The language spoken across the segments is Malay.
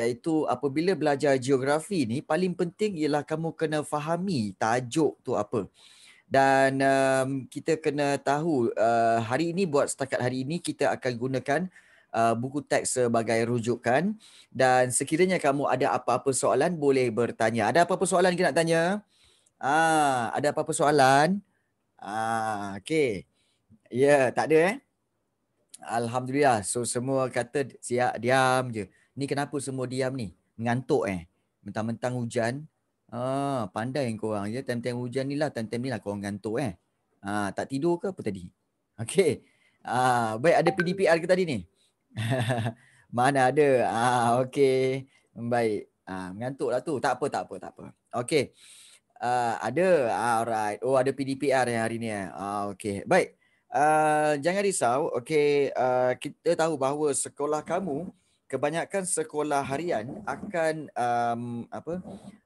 iaitu apabila belajar geografi ni paling penting ialah kamu kena fahami tajuk tu apa dan um, kita kena tahu uh, hari ini buat setakat hari ini kita akan gunakan uh, buku teks sebagai rujukan dan sekiranya kamu ada apa-apa soalan boleh bertanya ada apa-apa soalan kita nak tanya ah ada apa-apa soalan ah okey ya yeah, tak ada eh alhamdulillah so semua kata siap diam je ni kenapa semua diam ni? Ngantuk eh. Mentang-mentang hujan. Ah, pandai yang korang. Ya, time-time hujan ni lah, time-time ni lah korang ngantuk eh. Ah, tak tidur ke apa tadi? Okey. Ah, baik ada PDPR ke tadi ni? Mana ada? Ah, okay. Baik. Ah, mengantuk lah tu. Tak apa, tak apa, tak apa. Okey. Ah, ada. Ah, alright. Oh, ada PDPR yang hari ni eh. Ah, okay. Baik. Uh, jangan risau. Okay, uh, ah, kita tahu bahawa sekolah kamu kebanyakan sekolah harian akan um, apa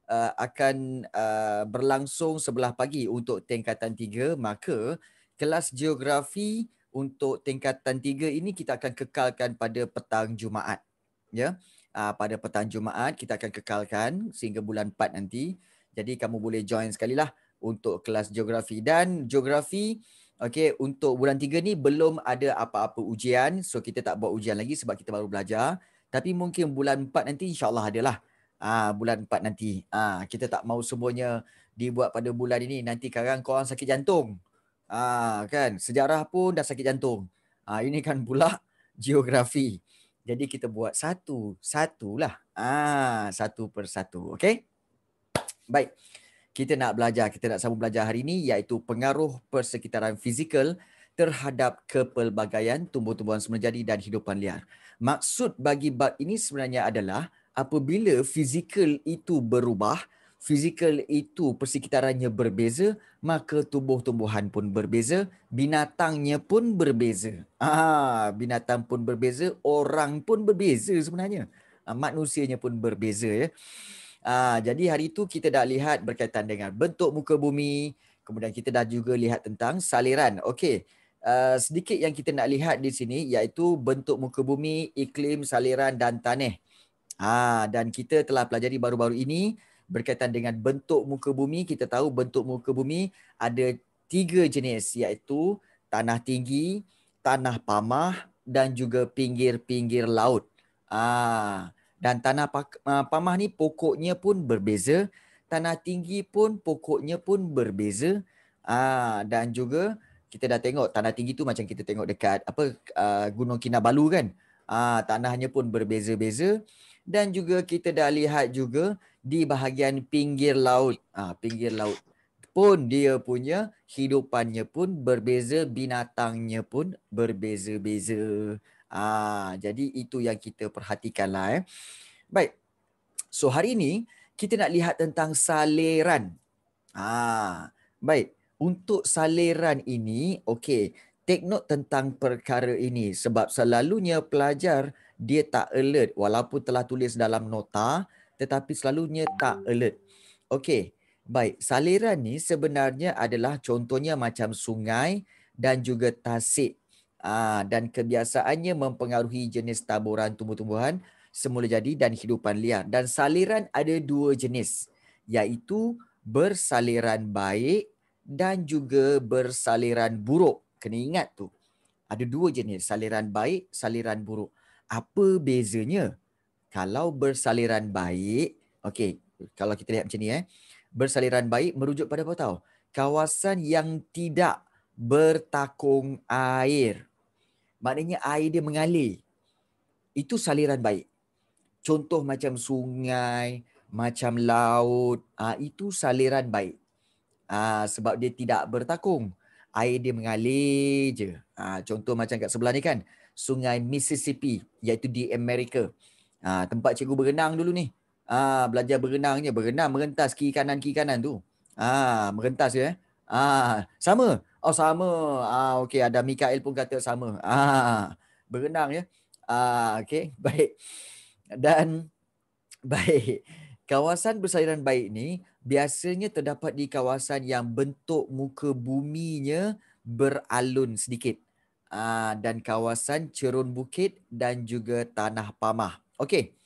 uh, akan uh, berlangsung sebelah pagi untuk tingkatan tiga maka kelas geografi untuk tingkatan tiga ini kita akan kekalkan pada petang Jumaat ya uh, pada petang Jumaat kita akan kekalkan sehingga bulan empat nanti jadi kamu boleh join sekali lah untuk kelas geografi dan geografi Okey, untuk bulan tiga ni belum ada apa-apa ujian. So kita tak buat ujian lagi sebab kita baru belajar tapi mungkin bulan 4 nanti insyaallah adalah ah bulan 4 nanti ah kita tak mau semuanya dibuat pada bulan ini nanti sekarang kau orang sakit jantung ah kan sejarah pun dah sakit jantung ah ini kan pula geografi jadi kita buat satu satulah ah satu persatu okey baik kita nak belajar kita nak sambung belajar hari ini iaitu pengaruh persekitaran fizikal terhadap kepelbagaian tumbuh-tumbuhan semula jadi dan hidupan liar maksud bagi bab ini sebenarnya adalah apabila fizikal itu berubah, fizikal itu persekitarannya berbeza, maka tumbuh tumbuhan pun berbeza, binatangnya pun berbeza. Ah, binatang pun berbeza, orang pun berbeza sebenarnya. Ah, manusianya pun berbeza ya. Ah, jadi hari itu kita dah lihat berkaitan dengan bentuk muka bumi, kemudian kita dah juga lihat tentang saliran. Okey uh, sedikit yang kita nak lihat di sini iaitu bentuk muka bumi, iklim, saliran dan tanah. Ah ha, dan kita telah pelajari baru-baru ini berkaitan dengan bentuk muka bumi, kita tahu bentuk muka bumi ada tiga jenis iaitu tanah tinggi, tanah pamah dan juga pinggir-pinggir laut. Ah ha, dan tanah uh, pamah ni pokoknya pun berbeza, tanah tinggi pun pokoknya pun berbeza. Ah ha, dan juga kita dah tengok tanah tinggi tu macam kita tengok dekat apa uh, Gunung Kinabalu kan. Uh, tanahnya pun berbeza-beza dan juga kita dah lihat juga di bahagian pinggir laut. Uh, pinggir laut pun dia punya hidupannya pun berbeza, binatangnya pun berbeza-beza. Ah, jadi itu yang kita perhatikanlah eh. Baik. So hari ini kita nak lihat tentang saliran. Ah, baik untuk saliran ini, okey, take note tentang perkara ini sebab selalunya pelajar dia tak alert walaupun telah tulis dalam nota tetapi selalunya tak alert. Okey, baik. Saliran ni sebenarnya adalah contohnya macam sungai dan juga tasik. Aa, ah, dan kebiasaannya mempengaruhi jenis taburan tumbuh-tumbuhan semula jadi dan hidupan liar. Dan saliran ada dua jenis iaitu bersaliran baik dan juga bersaliran buruk. Kena ingat tu. Ada dua jenis, saliran baik, saliran buruk. Apa bezanya? Kalau bersaliran baik, okey, kalau kita lihat macam ni eh. Bersaliran baik merujuk pada apa tahu? Kawasan yang tidak bertakung air. Maknanya air dia mengalir. Itu saliran baik. Contoh macam sungai, macam laut, ah itu saliran baik. Uh, sebab dia tidak bertakung. Air dia mengalir je. Uh, contoh macam kat sebelah ni kan. Sungai Mississippi. Iaitu di Amerika. Uh, tempat cikgu berenang dulu ni. Uh, belajar berenang je. Berenang merentas kiri kanan-kiri kanan tu. Uh, merentas je eh. Uh, sama. Oh sama. Uh, okay ada Mikael pun kata sama. Uh, berenang je. Ya. Uh, okay baik. Dan baik. Kawasan bersairan baik ni biasanya terdapat di kawasan yang bentuk muka buminya beralun sedikit ah, dan kawasan cerun bukit dan juga tanah pamah. Okey.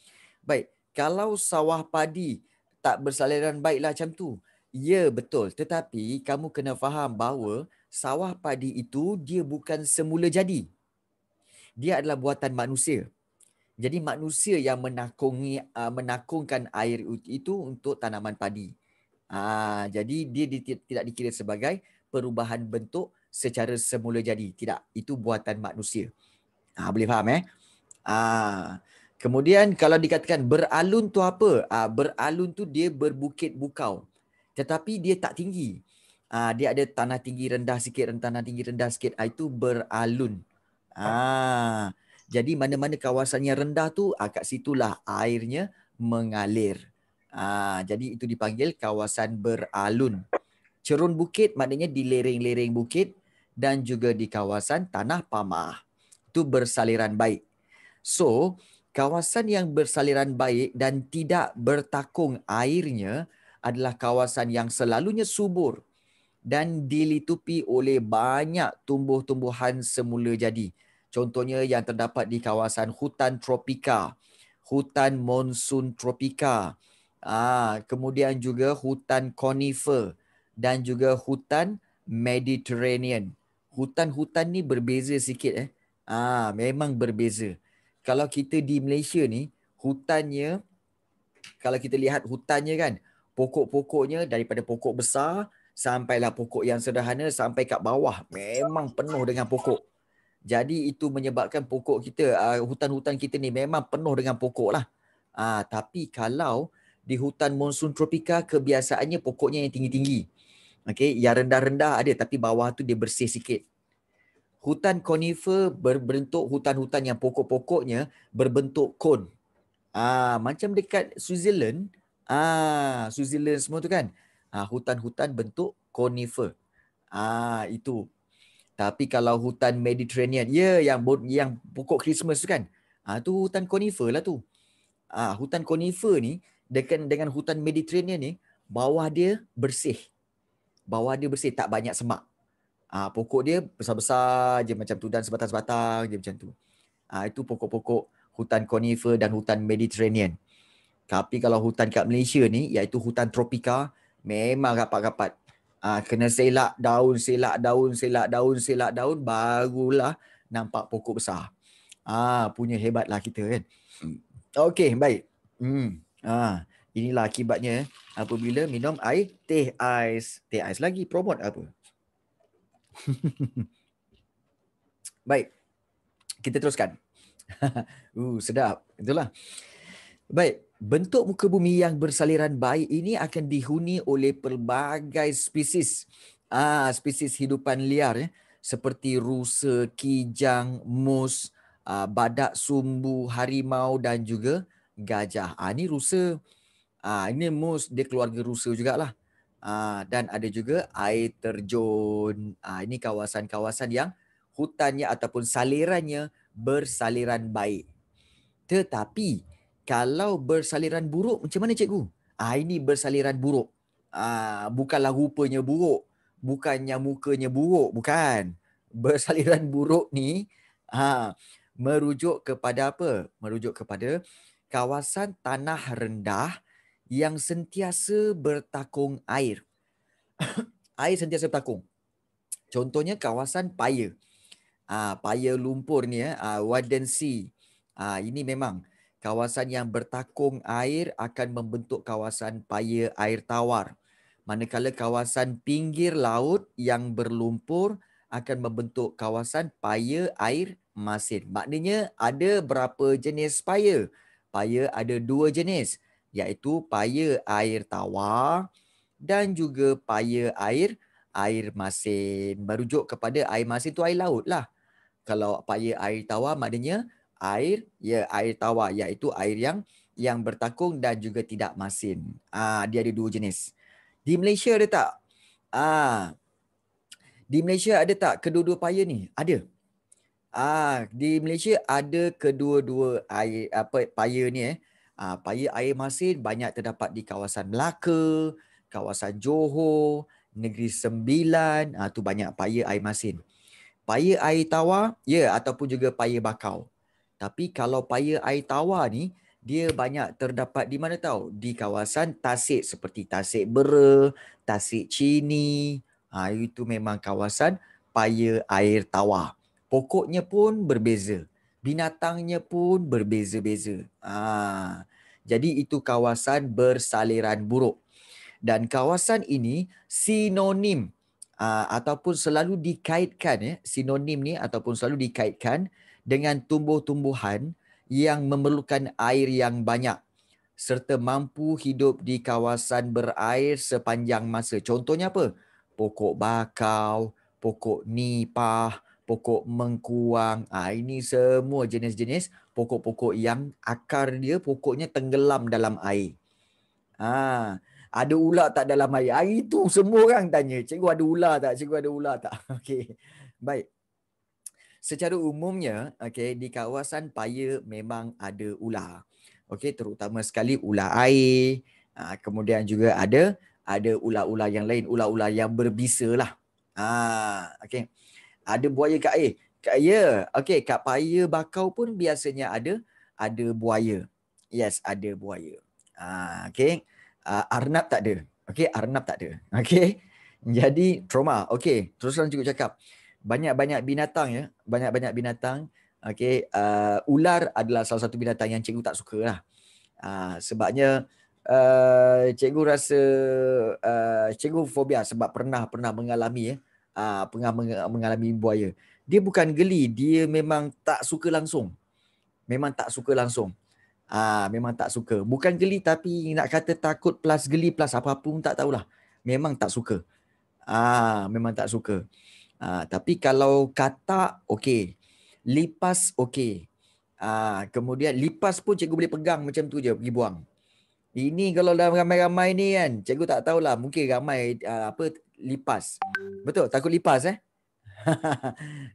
Baik, kalau sawah padi tak bersaliran baiklah macam tu. Ya, betul. Tetapi kamu kena faham bahawa sawah padi itu dia bukan semula jadi. Dia adalah buatan manusia. Jadi manusia yang menakungi ah, menakungkan air itu untuk tanaman padi. Ah, jadi dia tidak dikira sebagai perubahan bentuk secara semula jadi. Tidak, itu buatan manusia. Ah boleh faham eh? Ah kemudian kalau dikatakan beralun tu apa? Ah beralun tu dia berbukit bukau. Tetapi dia tak tinggi. Ah dia ada tanah tinggi rendah sikit, tanah tinggi rendah sikit. Ah itu beralun. Ah jadi mana-mana kawasannya rendah tu, ah kat situlah airnya mengalir. Ah, jadi itu dipanggil kawasan beralun. Cerun bukit maknanya di lereng-lereng bukit dan juga di kawasan tanah pamah. Itu bersaliran baik. So, kawasan yang bersaliran baik dan tidak bertakung airnya adalah kawasan yang selalunya subur dan dilitupi oleh banyak tumbuh-tumbuhan semula jadi. Contohnya yang terdapat di kawasan hutan tropika, hutan monsun tropika, Ah, kemudian juga hutan conifer dan juga hutan Mediterranean. Hutan-hutan ni berbeza sikit eh. Ah, memang berbeza. Kalau kita di Malaysia ni, hutannya kalau kita lihat hutannya kan, pokok-pokoknya daripada pokok besar sampailah pokok yang sederhana sampai kat bawah memang penuh dengan pokok. Jadi itu menyebabkan pokok kita, uh, hutan-hutan kita ni memang penuh dengan pokok lah. Uh, tapi kalau di hutan monsun tropika kebiasaannya pokoknya yang tinggi-tinggi. Okey, yang rendah-rendah ada tapi bawah tu dia bersih sikit. Hutan konifer berbentuk hutan-hutan yang pokok-pokoknya berbentuk kon. Ah, macam dekat Switzerland, ah, Switzerland semua tu kan. Ah, hutan-hutan bentuk konifer. Ah, itu. Tapi kalau hutan Mediterranean, ya yang yang pokok Christmas tu kan. Ah, tu hutan konifer lah tu. Ah, hutan konifer ni dengan dengan hutan Mediterranean ni bawah dia bersih. Bawah dia bersih tak banyak semak. Ah pokok dia besar-besar je macam tudan sebatang-sebatang je macam tu. Ah itu pokok-pokok hutan conifer dan hutan Mediterranean. Tapi kalau hutan kat Malaysia ni iaitu hutan tropika memang rapat-rapat. Ah kena selak daun, selak daun, selak daun, selak daun barulah nampak pokok besar. Ah punya hebatlah kita kan. Hmm. Okey, Okay, baik. hmm. Ah, inilah akibatnya apabila minum air teh ais. Teh ais lagi promote apa? Baik. Kita teruskan. uh, sedap. Itulah. Baik, bentuk muka bumi yang bersaliran baik ini akan dihuni oleh pelbagai spesies. Ah, spesies hidupan liar ya. seperti rusa, kijang, mus, ah, badak sumbu, harimau dan juga gajah. Ah ha, ni rusa. ha, ini most dia keluarga rusa juga lah. ha, ah, dan ada juga air terjun. ha, ini kawasan-kawasan yang hutannya ataupun salirannya bersaliran baik. Tetapi kalau bersaliran buruk macam mana cikgu? Ah ha, ini bersaliran buruk. Ah ha, bukanlah rupanya buruk, bukannya mukanya buruk, bukan. Bersaliran buruk ni ha merujuk kepada apa? Merujuk kepada kawasan tanah rendah yang sentiasa bertakung air. air sentiasa bertakung. Contohnya kawasan paya. Ah, paya lumpur ni ya, ah, Warden Sea. Ah, ini memang kawasan yang bertakung air akan membentuk kawasan paya air tawar. Manakala kawasan pinggir laut yang berlumpur akan membentuk kawasan paya air masin. Maknanya ada berapa jenis paya? paya ada dua jenis iaitu paya air tawar dan juga paya air air masin. Merujuk kepada air masin tu air laut lah. Kalau paya air tawar maknanya air ya air tawar iaitu air yang yang bertakung dan juga tidak masin. Ah dia ada dua jenis. Di Malaysia ada tak? Ah Di Malaysia ada tak kedua-dua paya ni? Ada. Ah, di Malaysia ada kedua-dua air apa paya ni eh. Ah, paya air masin banyak terdapat di kawasan Melaka, kawasan Johor, Negeri Sembilan, ah tu banyak paya air masin. Paya air tawar, ya yeah, ataupun juga paya bakau. Tapi kalau paya air tawar ni, dia banyak terdapat di mana tahu? Di kawasan tasik seperti Tasik Bera, Tasik Cini. Ah itu memang kawasan paya air tawar pokoknya pun berbeza binatangnya pun berbeza-beza ah jadi itu kawasan bersaliran buruk dan kawasan ini sinonim aa, ha, ataupun selalu dikaitkan ya sinonim ni ataupun selalu dikaitkan dengan tumbuh-tumbuhan yang memerlukan air yang banyak serta mampu hidup di kawasan berair sepanjang masa. Contohnya apa? Pokok bakau, pokok nipah, pokok mengkuang. Ah ini semua jenis-jenis pokok-pokok yang akar dia pokoknya tenggelam dalam air. Ah ada ular tak dalam air? Ah itu semua orang tanya. Cikgu ada ular tak? Cikgu ada ular tak? Okey. Baik. Secara umumnya, okey, di kawasan paya memang ada ular. Okey, terutama sekali ular air. Ah kemudian juga ada ada ular-ular yang lain, ular-ular yang berbisa lah. Ah okey ada buaya kat eh, air. Ya, yeah. okey kat paya bakau pun biasanya ada ada buaya. Yes, ada buaya. Ah, okey. Uh, arnab tak ada. Okey, arnab tak ada. Okey. Jadi trauma. Okey, Teruskan cikgu cakap. Banyak-banyak binatang ya, banyak-banyak binatang. Okey, uh, ular adalah salah satu binatang yang cikgu tak suka lah. uh, sebabnya uh, cikgu rasa uh, cikgu fobia sebab pernah pernah mengalami ya uh, mengalami buaya. Dia bukan geli, dia memang tak suka langsung. Memang tak suka langsung. Ah, uh, memang tak suka. Bukan geli tapi nak kata takut plus geli plus apa pun tak tahulah. Memang tak suka. Ah, uh, memang tak suka. uh, tapi kalau kata okey. Lipas okey. uh, kemudian lipas pun cikgu boleh pegang macam tu je pergi buang. Ini kalau dalam ramai-ramai ni kan, cikgu tak tahulah mungkin ramai uh, apa lipas. Betul, takut lipas eh?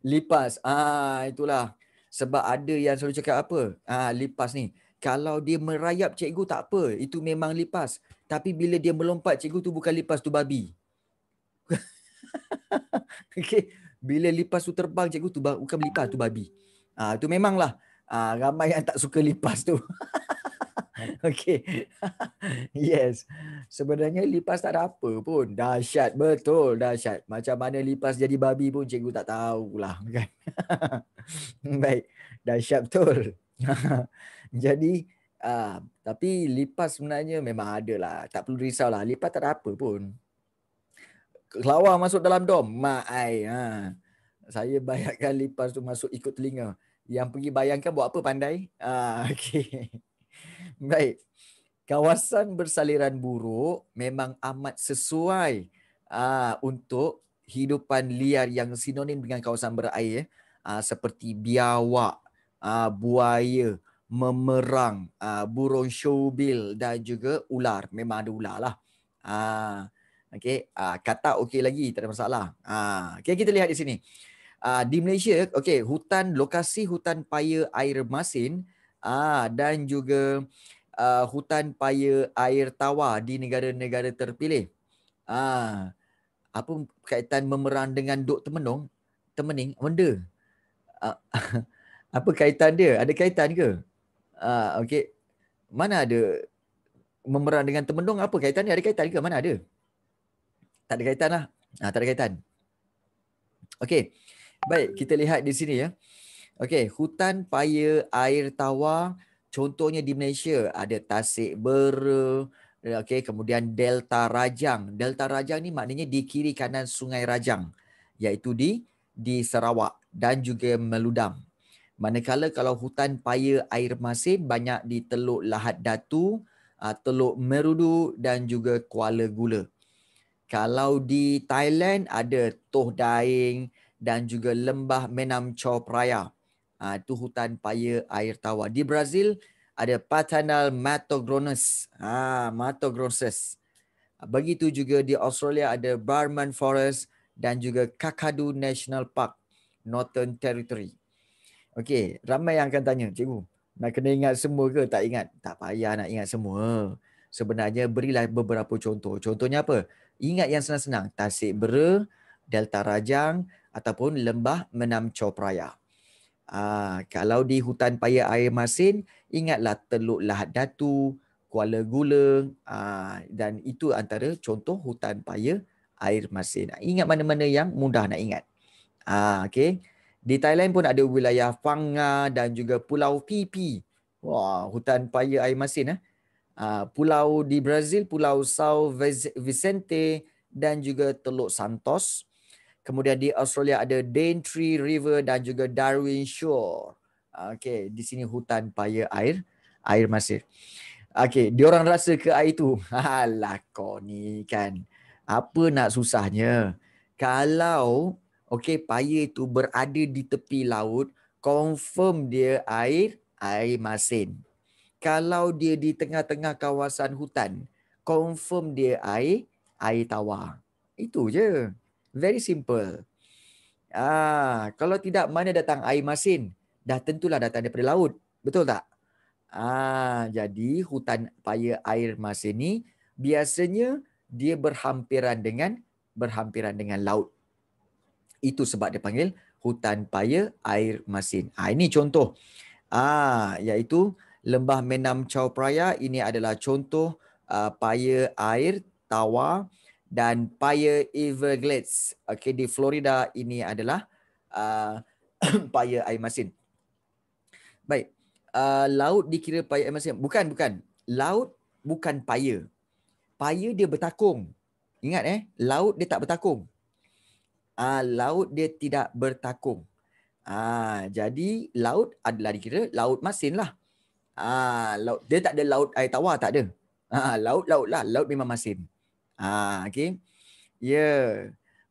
lipas. Ah itulah. Sebab ada yang selalu cakap apa? Ah lipas ni. Kalau dia merayap cikgu tak apa, itu memang lipas. Tapi bila dia melompat cikgu tu bukan lipas tu babi. Okey, bila lipas tu terbang cikgu tu bukan lipas tu babi. Ah tu memanglah. Ah ramai yang tak suka lipas tu. Okey. yes. Sebenarnya lipas tak ada apa pun. Dahsyat betul, dahsyat. Macam mana lipas jadi babi pun cikgu tak tahulah kan. Baik. Dahsyat betul. jadi uh, tapi lipas sebenarnya memang ada lah. Tak perlu risau lah. Lipas tak ada apa pun. Kelawar masuk dalam dom. Mak ai. Ha. Saya bayangkan lipas tu masuk ikut telinga. Yang pergi bayangkan buat apa pandai? Ah, uh, okey. Baik. Kawasan bersaliran buruk memang amat sesuai uh, untuk hidupan liar yang sinonim dengan kawasan berair uh, seperti biawak, uh, buaya, memerang, uh, burung showbill dan juga ular. Memang ada ular lah. Uh, okay. Uh, kata okey lagi, tak ada masalah. Uh, okay, kita lihat di sini. Uh, di Malaysia, okay, hutan, lokasi hutan paya air masin Ah dan juga uh, hutan paya air tawar di negara-negara terpilih. Ah apa kaitan memerang dengan Dok Temenung? Temening, benda. Uh, ah, apa kaitan dia? Ada kaitan ke? Ah okey. Mana ada memerang dengan Temenung apa kaitan dia? Ada kaitan ke? Mana ada? Tak ada kaitan lah. Ah, tak ada kaitan. Okey. Baik, kita lihat di sini ya. Okey, hutan paya air tawar contohnya di Malaysia ada Tasik Ber okey kemudian Delta Rajang. Delta Rajang ni maknanya di kiri kanan Sungai Rajang iaitu di di Sarawak dan juga Meludam. Manakala kalau hutan paya air masin banyak di Teluk Lahat Datu, ah, Teluk Merudu dan juga Kuala Gula. Kalau di Thailand ada Toh Daeng dan juga lembah Menam Chao Phraya. Uh, itu hutan paya air tawar. Di Brazil ada Pantanal Matogrones. Ha, ah, Matogrones. Ah, begitu juga di Australia ada Barman Forest dan juga Kakadu National Park, Northern Territory. Okey, ramai yang akan tanya, cikgu, nak kena ingat semua ke tak ingat? Tak payah nak ingat semua. Sebenarnya berilah beberapa contoh. Contohnya apa? Ingat yang senang-senang. Tasik Bera, Delta Rajang ataupun Lembah Menam Chopraya. Raya. Ah, kalau di hutan paya air masin, ingatlah teluk lahat datu, kuala gula ah, dan itu antara contoh hutan paya air masin. Ingat mana-mana yang mudah nak ingat. Ah, okay. Di Thailand pun ada wilayah Fanga dan juga Pulau Pipi. Wah, hutan paya air masin. Eh? Ah, pulau di Brazil, Pulau São Vicente dan juga Teluk Santos Kemudian di Australia ada Daintree River dan juga Darwin Shore. Okey, di sini hutan paya air, air masir. Okey, orang rasa ke air tu? Alah kau ni kan. Apa nak susahnya? Kalau okey paya itu berada di tepi laut, confirm dia air air masin. Kalau dia di tengah-tengah kawasan hutan, confirm dia air air tawar. Itu je. Very simple. Ah, kalau tidak mana datang air masin? Dah tentulah datang daripada laut. Betul tak? Ah, jadi hutan paya air masin ni biasanya dia berhampiran dengan berhampiran dengan laut. Itu sebab dia panggil hutan paya air masin. Ah, ini contoh. Ah, iaitu Lembah Menam Chao Phraya ini adalah contoh uh, paya air tawar dan Paya Everglades. Okey di Florida ini adalah uh, Paya Air Masin. Baik. Uh, laut dikira Paya Air Masin. Bukan, bukan. Laut bukan Paya. Paya dia bertakung. Ingat eh, laut dia tak bertakung. Ah uh, laut dia tidak bertakung. Ah uh, jadi laut adalah dikira laut masin lah. Ah uh, laut dia tak ada laut air tawar tak ada. Ah uh, laut laut lah, laut memang masin. Ha, okay. Ya. Yeah.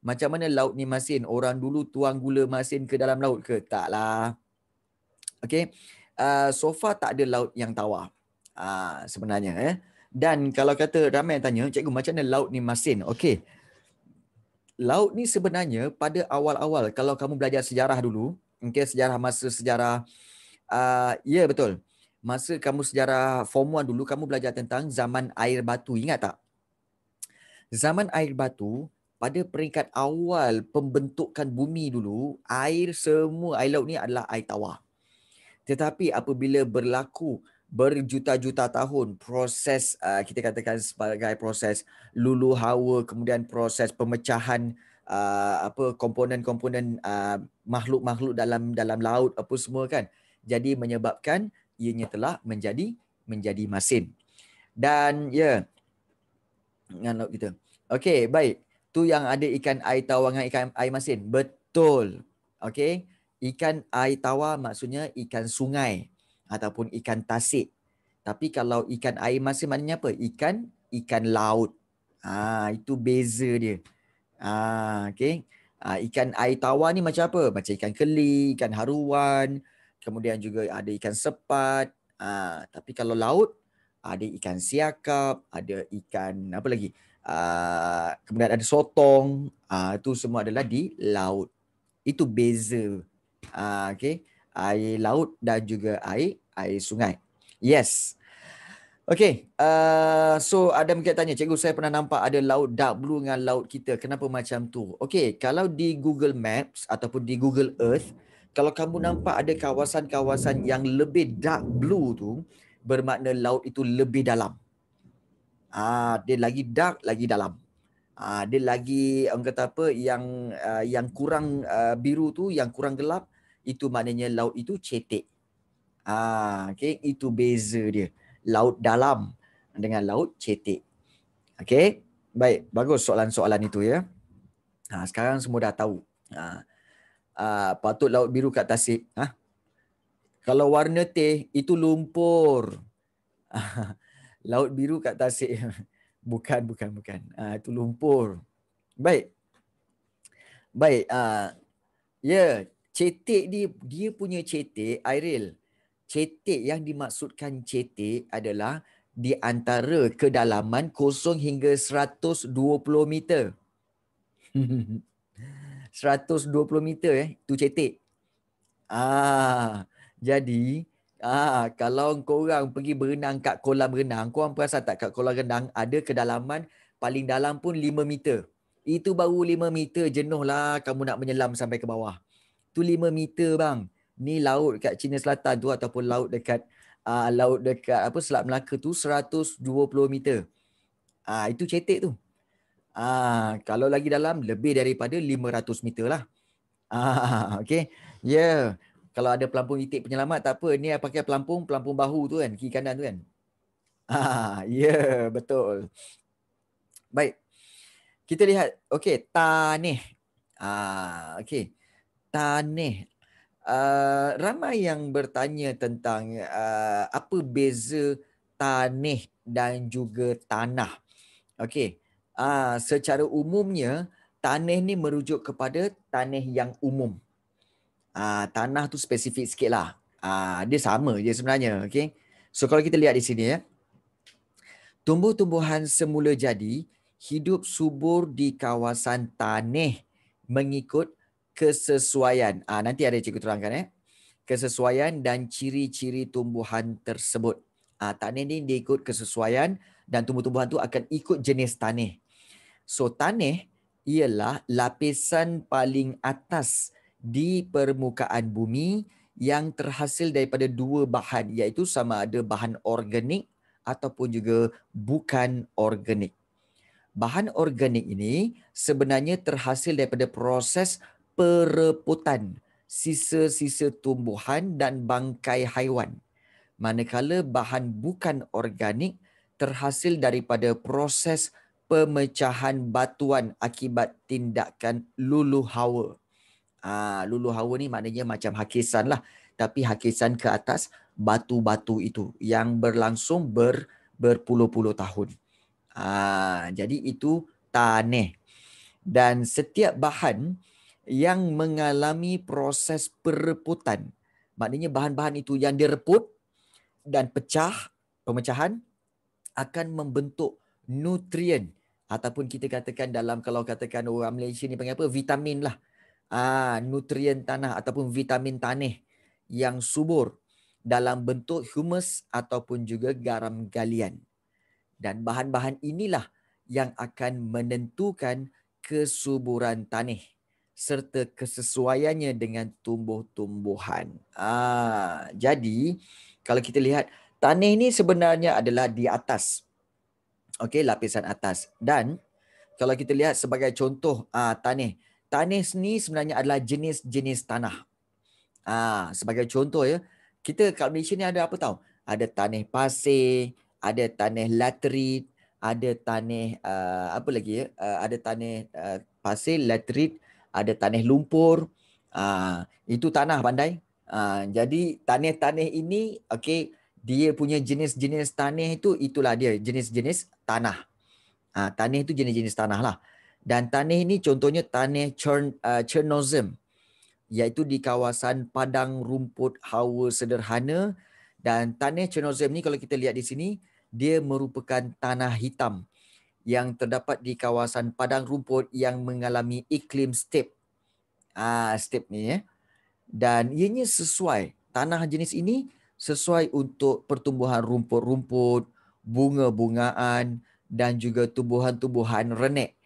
Macam mana laut ni masin? Orang dulu tuang gula masin ke dalam laut ke? Taklah. Okay. Uh, ah, so far tak ada laut yang tawar. Uh, sebenarnya. Eh. Dan kalau kata ramai yang tanya, cikgu macam mana laut ni masin? Okay. Laut ni sebenarnya pada awal-awal, kalau kamu belajar sejarah dulu, okay, sejarah masa sejarah, uh, ya yeah, betul. Masa kamu sejarah form 1 dulu, kamu belajar tentang zaman air batu. Ingat tak? zaman air batu pada peringkat awal pembentukan bumi dulu air semua air laut ni adalah air tawar tetapi apabila berlaku berjuta-juta tahun proses uh, kita katakan sebagai proses lulu hawa kemudian proses pemecahan uh, apa komponen-komponen uh, makhluk-makhluk dalam dalam laut apa semua kan jadi menyebabkan ianya telah menjadi menjadi masin dan ya yeah, dengan laut kita. Okey, baik. Tu yang ada ikan air tawar dengan ikan air masin. Betul. Okey. Ikan air tawar maksudnya ikan sungai ataupun ikan tasik. Tapi kalau ikan air masin maknanya apa? Ikan ikan laut. Ah, itu beza dia. Ah, ha, okay Ah, ha, ikan air tawar ni macam apa? Macam ikan keli, ikan haruan, kemudian juga ada ikan sepat. Ah, tapi kalau laut, ada ikan siakap, ada ikan apa lagi? Uh, kemudian ada sotong, uh, itu semua adalah di laut. Itu beza. Uh, okay. Air laut dan juga air air sungai. Yes. Okay. Uh, so ada kita tanya, cikgu saya pernah nampak ada laut dark blue dengan laut kita. Kenapa macam tu? Okay. Kalau di Google Maps ataupun di Google Earth, kalau kamu nampak ada kawasan-kawasan yang lebih dark blue tu, bermakna laut itu lebih dalam. Ah, dia lagi dark, lagi dalam. Ah, dia lagi orang kata apa yang uh, yang kurang uh, biru tu, yang kurang gelap itu maknanya laut itu cetek. Ah, okay, itu beza dia. Laut dalam dengan laut cetek. Okay, baik, bagus soalan-soalan itu ya. Ha, sekarang semua dah tahu. Ha, uh, patut laut biru kat Tasik. Ha? Kalau warna teh itu lumpur. Laut biru kat tasik. bukan, bukan, bukan. Uh, itu lumpur. Baik. Baik. Uh, ya, yeah. cetek dia, dia punya cetek, Airil. Cetek yang dimaksudkan cetek adalah di antara kedalaman kosong hingga 120 meter. 120 meter eh, tu cetek. Ah, jadi Ah, kalau orang pergi berenang kat kolam renang, korang perasan tak kat kolam renang ada kedalaman paling dalam pun 5 meter. Itu baru 5 meter jenuhlah kamu nak menyelam sampai ke bawah. Tu 5 meter bang. Ni laut kat China Selatan tu ataupun laut dekat uh, laut dekat apa Selat Melaka tu 120 meter. Ah itu cetek tu. Ah kalau lagi dalam lebih daripada 500 meter lah. Ah uh, okey. Yeah kalau ada pelampung itik penyelamat tak apa ni pakai pelampung pelampung bahu tu kan kiri kanan tu kan ah ya yeah, betul baik kita lihat okey tanih ah okey tanih uh, ah, ramai yang bertanya tentang uh, apa beza tanih dan juga tanah okey ah uh, secara umumnya tanih ni merujuk kepada tanih yang umum uh, tanah tu spesifik sikit lah. Uh, dia sama je sebenarnya. Okay? So kalau kita lihat di sini ya. Tumbuh-tumbuhan semula jadi hidup subur di kawasan tanah mengikut kesesuaian. Uh, nanti ada cikgu terangkan ya. Kesesuaian dan ciri-ciri tumbuhan tersebut. Uh, tanah ni diikut kesesuaian dan tumbuh-tumbuhan tu akan ikut jenis tanah. So tanah ialah lapisan paling atas di permukaan bumi yang terhasil daripada dua bahan iaitu sama ada bahan organik ataupun juga bukan organik. Bahan organik ini sebenarnya terhasil daripada proses pereputan sisa-sisa tumbuhan dan bangkai haiwan. Manakala bahan bukan organik terhasil daripada proses pemecahan batuan akibat tindakan luluh hawa. Ha, Lulu Hawa ni maknanya macam hakisan lah. Tapi hakisan ke atas batu-batu itu yang berlangsung ber, berpuluh-puluh tahun. Aa, ha, jadi itu taneh. Dan setiap bahan yang mengalami proses pereputan. Maknanya bahan-bahan itu yang direput dan pecah, pemecahan akan membentuk nutrien ataupun kita katakan dalam kalau katakan orang Malaysia ni panggil apa vitamin lah aa, ah, nutrien tanah ataupun vitamin tanah yang subur dalam bentuk humus ataupun juga garam galian. Dan bahan-bahan inilah yang akan menentukan kesuburan tanah serta kesesuaiannya dengan tumbuh-tumbuhan. Aa, ah, jadi, kalau kita lihat, tanah ini sebenarnya adalah di atas. Okey, lapisan atas. Dan kalau kita lihat sebagai contoh aa, ah, tanah, tanis ni sebenarnya adalah jenis-jenis tanah. Ha, sebagai contoh ya, kita kat Malaysia ni ada apa tahu? Ada tanah pasir, ada tanah laterit, ada tanah uh, apa lagi ya? Uh, ada tanah uh, pasir, laterit, ada tanah lumpur. Uh, itu tanah pandai. Uh, jadi tanah-tanah ini okay, dia punya jenis-jenis tanah itu itulah dia jenis-jenis tanah. Uh, tanah itu jenis-jenis tanah lah. Dan tanah ini contohnya tanah Chern, uh, Chernozem iaitu di kawasan padang rumput hawa sederhana dan tanah Chernozem ni kalau kita lihat di sini dia merupakan tanah hitam yang terdapat di kawasan padang rumput yang mengalami iklim step. Ah step ni ya. Eh. Dan ianya sesuai tanah jenis ini sesuai untuk pertumbuhan rumput-rumput, bunga-bungaan dan juga tumbuhan-tumbuhan renek.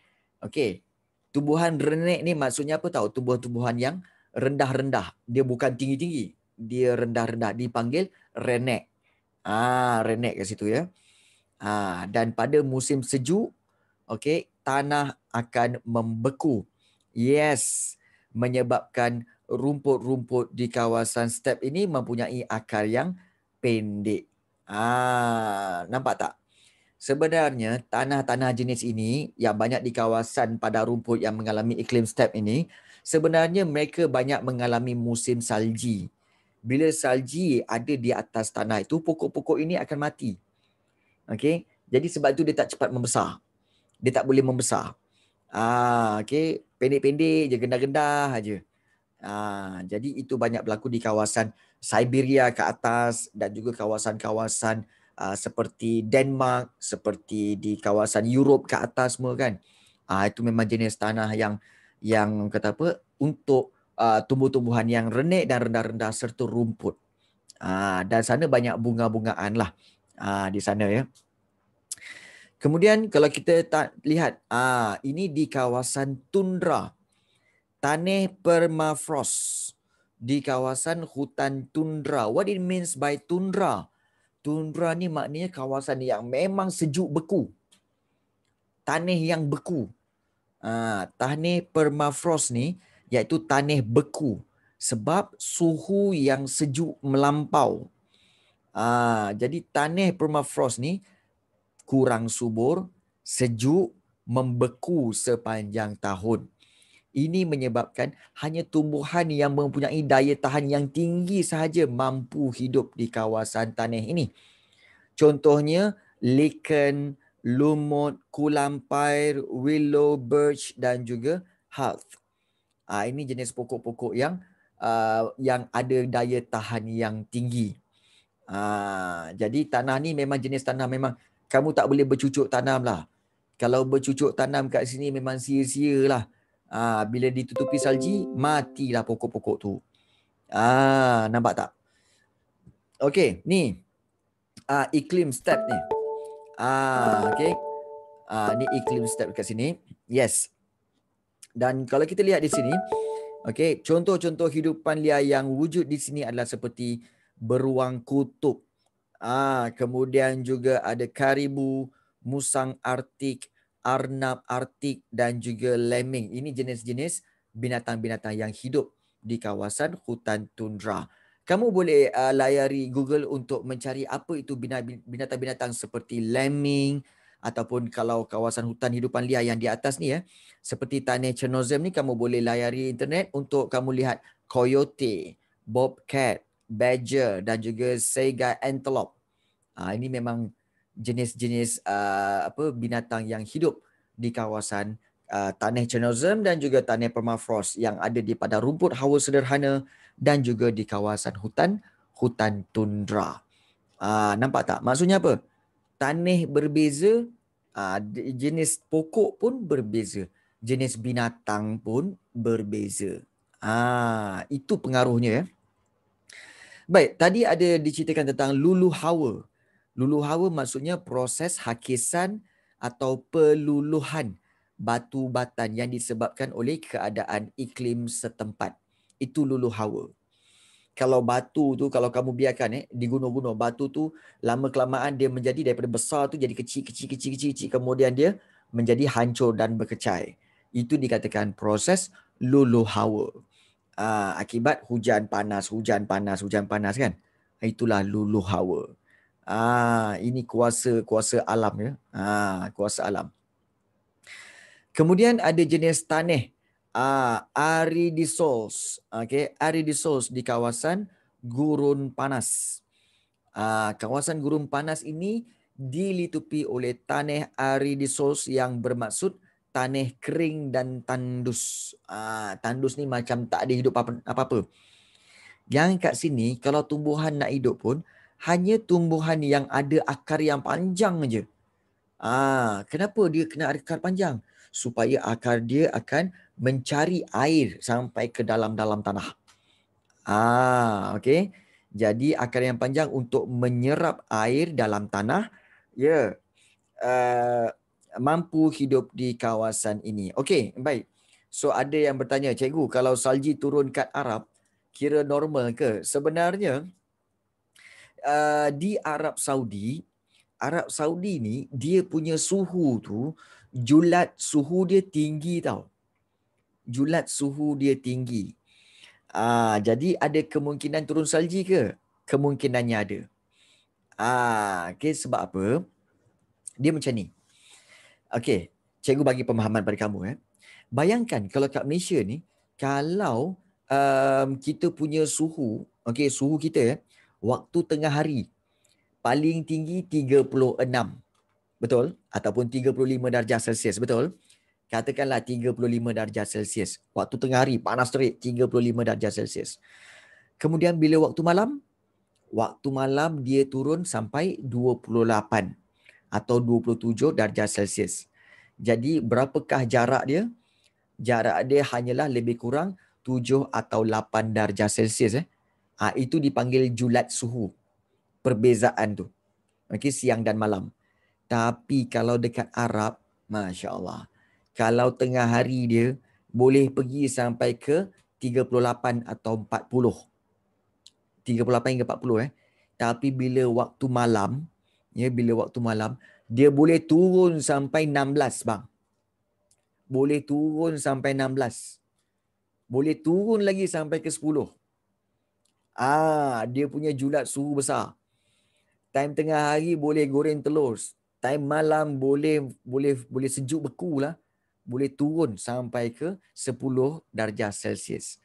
Okey. Tubuhan renek ni maksudnya apa tahu? Tubuh-tubuhan yang rendah-rendah. Dia bukan tinggi-tinggi. Dia rendah-rendah dipanggil renek. Ah, renek kat situ ya. Ah, dan pada musim sejuk, okey, tanah akan membeku. Yes, menyebabkan rumput-rumput di kawasan step ini mempunyai akar yang pendek. Ah, nampak tak? Sebenarnya tanah-tanah jenis ini yang banyak di kawasan pada rumput yang mengalami iklim step ini sebenarnya mereka banyak mengalami musim salji. Bila salji ada di atas tanah itu pokok-pokok ini akan mati. Okey. Jadi sebab itu dia tak cepat membesar. Dia tak boleh membesar. Ah, okey. Pendek-pendek je gendah-gendah aja. Ah, jadi itu banyak berlaku di kawasan Siberia ke atas dan juga kawasan-kawasan Ah, seperti Denmark, seperti di kawasan Europe ke atas semua kan. Uh, itu memang jenis tanah yang yang kata apa untuk uh, tumbuh-tumbuhan yang renek dan rendah-rendah serta rumput. Uh, dan sana banyak bunga-bungaan lah uh, di sana ya. Kemudian kalau kita tak lihat uh, ini di kawasan tundra tanah permafrost di kawasan hutan tundra. What it means by tundra? Tundra ni maknanya kawasan yang memang sejuk beku. Tanah yang beku. Ah, tanah permafrost ni iaitu tanah beku sebab suhu yang sejuk melampau. Ah, jadi tanah permafrost ni kurang subur, sejuk, membeku sepanjang tahun. Ini menyebabkan hanya tumbuhan yang mempunyai daya tahan yang tinggi sahaja mampu hidup di kawasan tanah ini. Contohnya lichen, lumut, kulam kulampair, willow, birch dan juga health. Ah, ha, ini jenis pokok-pokok yang uh, yang ada daya tahan yang tinggi. Ha, jadi tanah ni memang jenis tanah memang kamu tak boleh bercucuk tanam lah. Kalau bercucuk tanam kat sini memang sia-sialah. lah. Ah, bila ditutupi salji, matilah pokok-pokok tu. Ah, nampak tak? Okey, ni. Ah, iklim step ni. Ah, okey. Ah, ni iklim step kat sini. Yes. Dan kalau kita lihat di sini, okey, contoh-contoh hidupan liar yang wujud di sini adalah seperti beruang kutub. Ah, kemudian juga ada karibu, musang artik, arnab, artik dan juga lemming. Ini jenis-jenis binatang-binatang yang hidup di kawasan hutan tundra. Kamu boleh uh, layari Google untuk mencari apa itu binatang-binatang seperti lemming ataupun kalau kawasan hutan hidupan liar yang di atas ni ya. Eh, seperti tanah Chernozem ni kamu boleh layari internet untuk kamu lihat coyote, bobcat, badger dan juga sega antelope. Ah uh, ini memang jenis-jenis uh, apa binatang yang hidup di kawasan uh, tanah chernozem dan juga tanah permafrost yang ada di pada rumput hawa sederhana dan juga di kawasan hutan hutan tundra. Uh, nampak tak? Maksudnya apa? Tanah berbeza, uh, jenis pokok pun berbeza, jenis binatang pun berbeza. Ah, itu pengaruhnya ya. Baik, tadi ada diceritakan tentang lulu hawa Luluh hawa maksudnya proses hakisan atau peluluhan batu batan yang disebabkan oleh keadaan iklim setempat. Itu luluh hawa. Kalau batu tu, kalau kamu biarkan eh, di gunung-gunung, batu tu lama-kelamaan dia menjadi daripada besar tu jadi kecil, kecil, kecil, kecil, kecil. Kemudian dia menjadi hancur dan berkecai. Itu dikatakan proses luluh hawa. Uh, ah, akibat hujan panas, hujan panas, hujan panas kan. Itulah luluh hawa. Ah, ini kuasa kuasa alam ya. Ah, kuasa alam. Kemudian ada jenis tanah ah, aridisols. Okey, aridisols di kawasan gurun panas. Ah, kawasan gurun panas ini dilitupi oleh tanah aridisols yang bermaksud tanah kering dan tandus. Ah, tandus ni macam tak ada hidup apa-apa. Yang kat sini kalau tumbuhan nak hidup pun hanya tumbuhan yang ada akar yang panjang aja. Ha, ah, kenapa dia kena ada akar panjang? Supaya akar dia akan mencari air sampai ke dalam-dalam tanah. Ah, okey. Jadi akar yang panjang untuk menyerap air dalam tanah, ya. Yeah. Uh, mampu hidup di kawasan ini. Okey, baik. So ada yang bertanya, cikgu, kalau salji turun kat Arab, kira normal ke? Sebenarnya, Uh, di Arab Saudi, Arab Saudi ni dia punya suhu tu julat suhu dia tinggi tau. Julat suhu dia tinggi. Uh, jadi ada kemungkinan turun salji ke? Kemungkinannya ada. Ah, uh, okay, sebab apa? Dia macam ni. Okay, cikgu bagi pemahaman pada kamu. Eh. Bayangkan kalau kat Malaysia ni, kalau um, kita punya suhu, okay, suhu kita eh, waktu tengah hari paling tinggi 36 betul ataupun 35 darjah celsius betul katakanlah 35 darjah celsius waktu tengah hari panas terik 35 darjah celsius kemudian bila waktu malam waktu malam dia turun sampai 28 atau 27 darjah celsius jadi berapakah jarak dia jarak dia hanyalah lebih kurang 7 atau 8 darjah celsius eh Ha, itu dipanggil julat suhu. Perbezaan tu. Okey, siang dan malam. Tapi kalau dekat Arab, Masya Allah. Kalau tengah hari dia, boleh pergi sampai ke 38 atau 40. 38 hingga 40 eh. Tapi bila waktu malam, ya bila waktu malam, dia boleh turun sampai 16 bang. Boleh turun sampai 16. Boleh turun lagi sampai ke 10. Ah, dia punya julat suhu besar. Time tengah hari boleh goreng telur. Time malam boleh boleh boleh sejuk beku lah. Boleh turun sampai ke 10 darjah Celsius.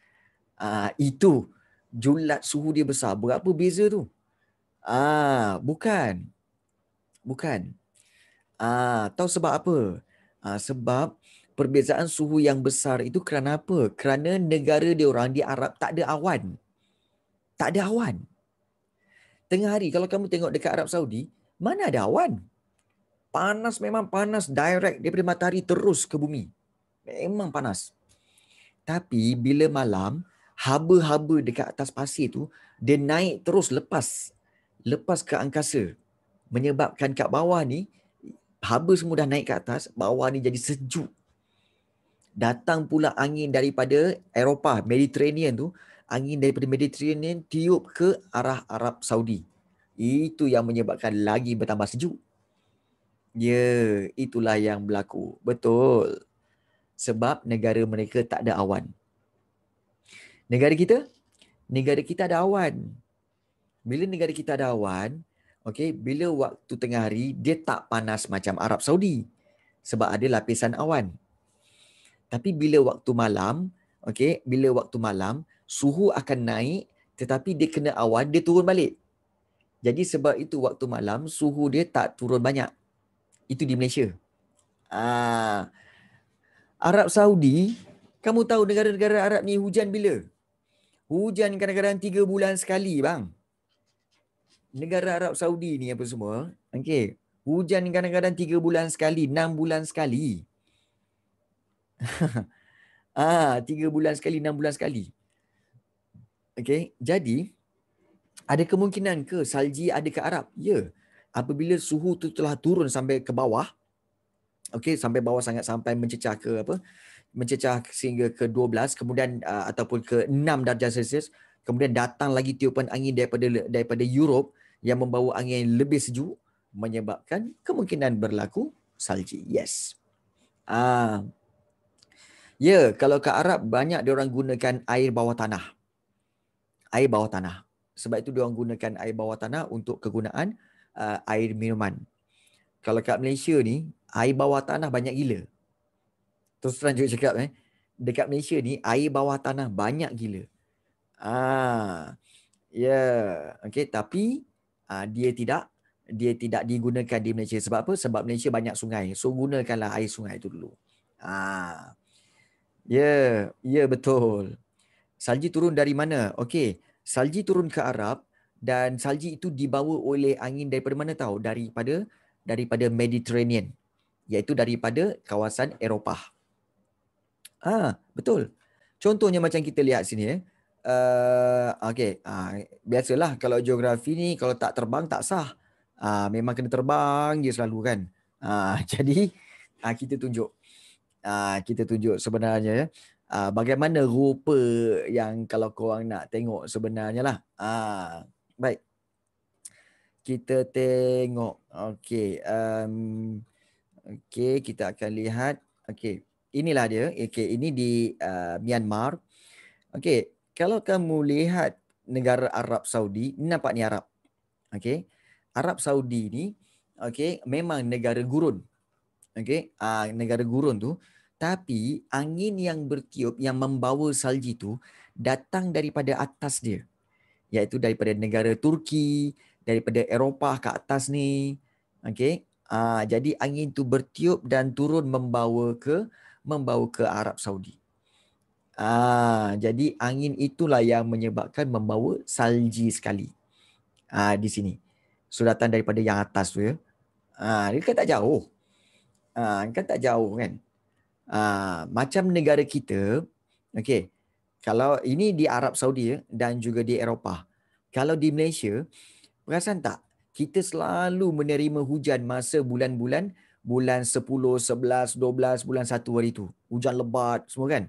Ah, itu julat suhu dia besar. Berapa beza tu? Ah, bukan. Bukan. Ah, tahu sebab apa? Ah, sebab perbezaan suhu yang besar itu kerana apa? Kerana negara dia orang di Arab tak ada awan tak ada awan. Tengah hari kalau kamu tengok dekat Arab Saudi, mana ada awan? Panas memang panas direct daripada matahari terus ke bumi. Memang panas. Tapi bila malam, haba-haba dekat atas pasir tu, dia naik terus lepas. Lepas ke angkasa. Menyebabkan kat bawah ni, haba semua dah naik ke atas, bawah ni jadi sejuk. Datang pula angin daripada Eropah, Mediterranean tu, angin daripada Mediterranean tiup ke arah Arab Saudi. Itu yang menyebabkan lagi bertambah sejuk. Ya, yeah, itulah yang berlaku. Betul. Sebab negara mereka tak ada awan. Negara kita? Negara kita ada awan. Bila negara kita ada awan, okay, bila waktu tengah hari, dia tak panas macam Arab Saudi. Sebab ada lapisan awan. Tapi bila waktu malam, okay, bila waktu malam, suhu akan naik tetapi dia kena awan dia turun balik. Jadi sebab itu waktu malam suhu dia tak turun banyak. Itu di Malaysia. Ah Arab Saudi, kamu tahu negara-negara Arab ni hujan bila? Hujan kadang-kadang tiga bulan sekali bang. Negara Arab Saudi ni apa semua. Okay. Hujan kadang-kadang tiga bulan sekali, enam bulan sekali. ah, tiga bulan sekali, enam bulan sekali. Okay, jadi ada kemungkinan ke salji ada ke Arab? Ya, apabila suhu tu telah turun sampai ke bawah, okay, sampai bawah sangat sampai mencecah ke apa, mencecah sehingga ke 12, kemudian uh, ataupun ke 6 darjah Celsius, kemudian datang lagi tiupan angin daripada daripada Europe yang membawa angin yang lebih sejuk menyebabkan kemungkinan berlaku salji. Yes. Ah. Uh, ya, yeah, kalau ke Arab banyak orang gunakan air bawah tanah air bawah tanah. Sebab itu diorang gunakan air bawah tanah untuk kegunaan uh, air minuman. Kalau kat Malaysia ni, air bawah tanah banyak gila. Terus terang juga cakap eh. Dekat Malaysia ni, air bawah tanah banyak gila. Ah, Ya. Yeah. Okay, tapi uh, dia tidak dia tidak digunakan di Malaysia. Sebab apa? Sebab Malaysia banyak sungai. So, gunakanlah air sungai itu dulu. Ah. Ya, yeah. ya yeah, betul. Salji turun dari mana? Okey, salji turun ke Arab dan salji itu dibawa oleh angin daripada mana tahu? Daripada daripada Mediterranean. Iaitu daripada kawasan Eropah. Ah, betul. Contohnya macam kita lihat sini eh. Uh, okay. Uh, ha, biasalah kalau geografi ni kalau tak terbang tak sah. Uh, memang kena terbang dia selalu kan. Uh, jadi uh, kita tunjuk. Uh, kita tunjuk sebenarnya. Eh uh, bagaimana rupa yang kalau kau korang nak tengok sebenarnya lah. Uh, baik. Kita tengok. Okay. Um, okay, kita akan lihat. Okay. Inilah dia. Okay, ini di uh, Myanmar. Okay, kalau kamu lihat negara Arab Saudi, ni nampak ni Arab. Okay, Arab Saudi ni, okay, memang negara gurun. Okay, uh, negara gurun tu, tapi angin yang bertiup yang membawa salji itu datang daripada atas dia. Iaitu daripada negara Turki, daripada Eropah ke atas ni. okay? Uh, ah, jadi angin itu bertiup dan turun membawa ke membawa ke Arab Saudi. Ah, jadi angin itulah yang menyebabkan membawa salji sekali. Ah, di sini. Suratan daripada yang atas tu ya. Ah, uh, dia kan tak jauh. Ah, kan tak jauh kan. Ah, macam negara kita, okay, kalau ini di Arab Saudi ya, dan juga di Eropah. Kalau di Malaysia, perasan tak? Kita selalu menerima hujan masa bulan-bulan, bulan 10, 11, 12, bulan 1 hari tu. Hujan lebat semua kan?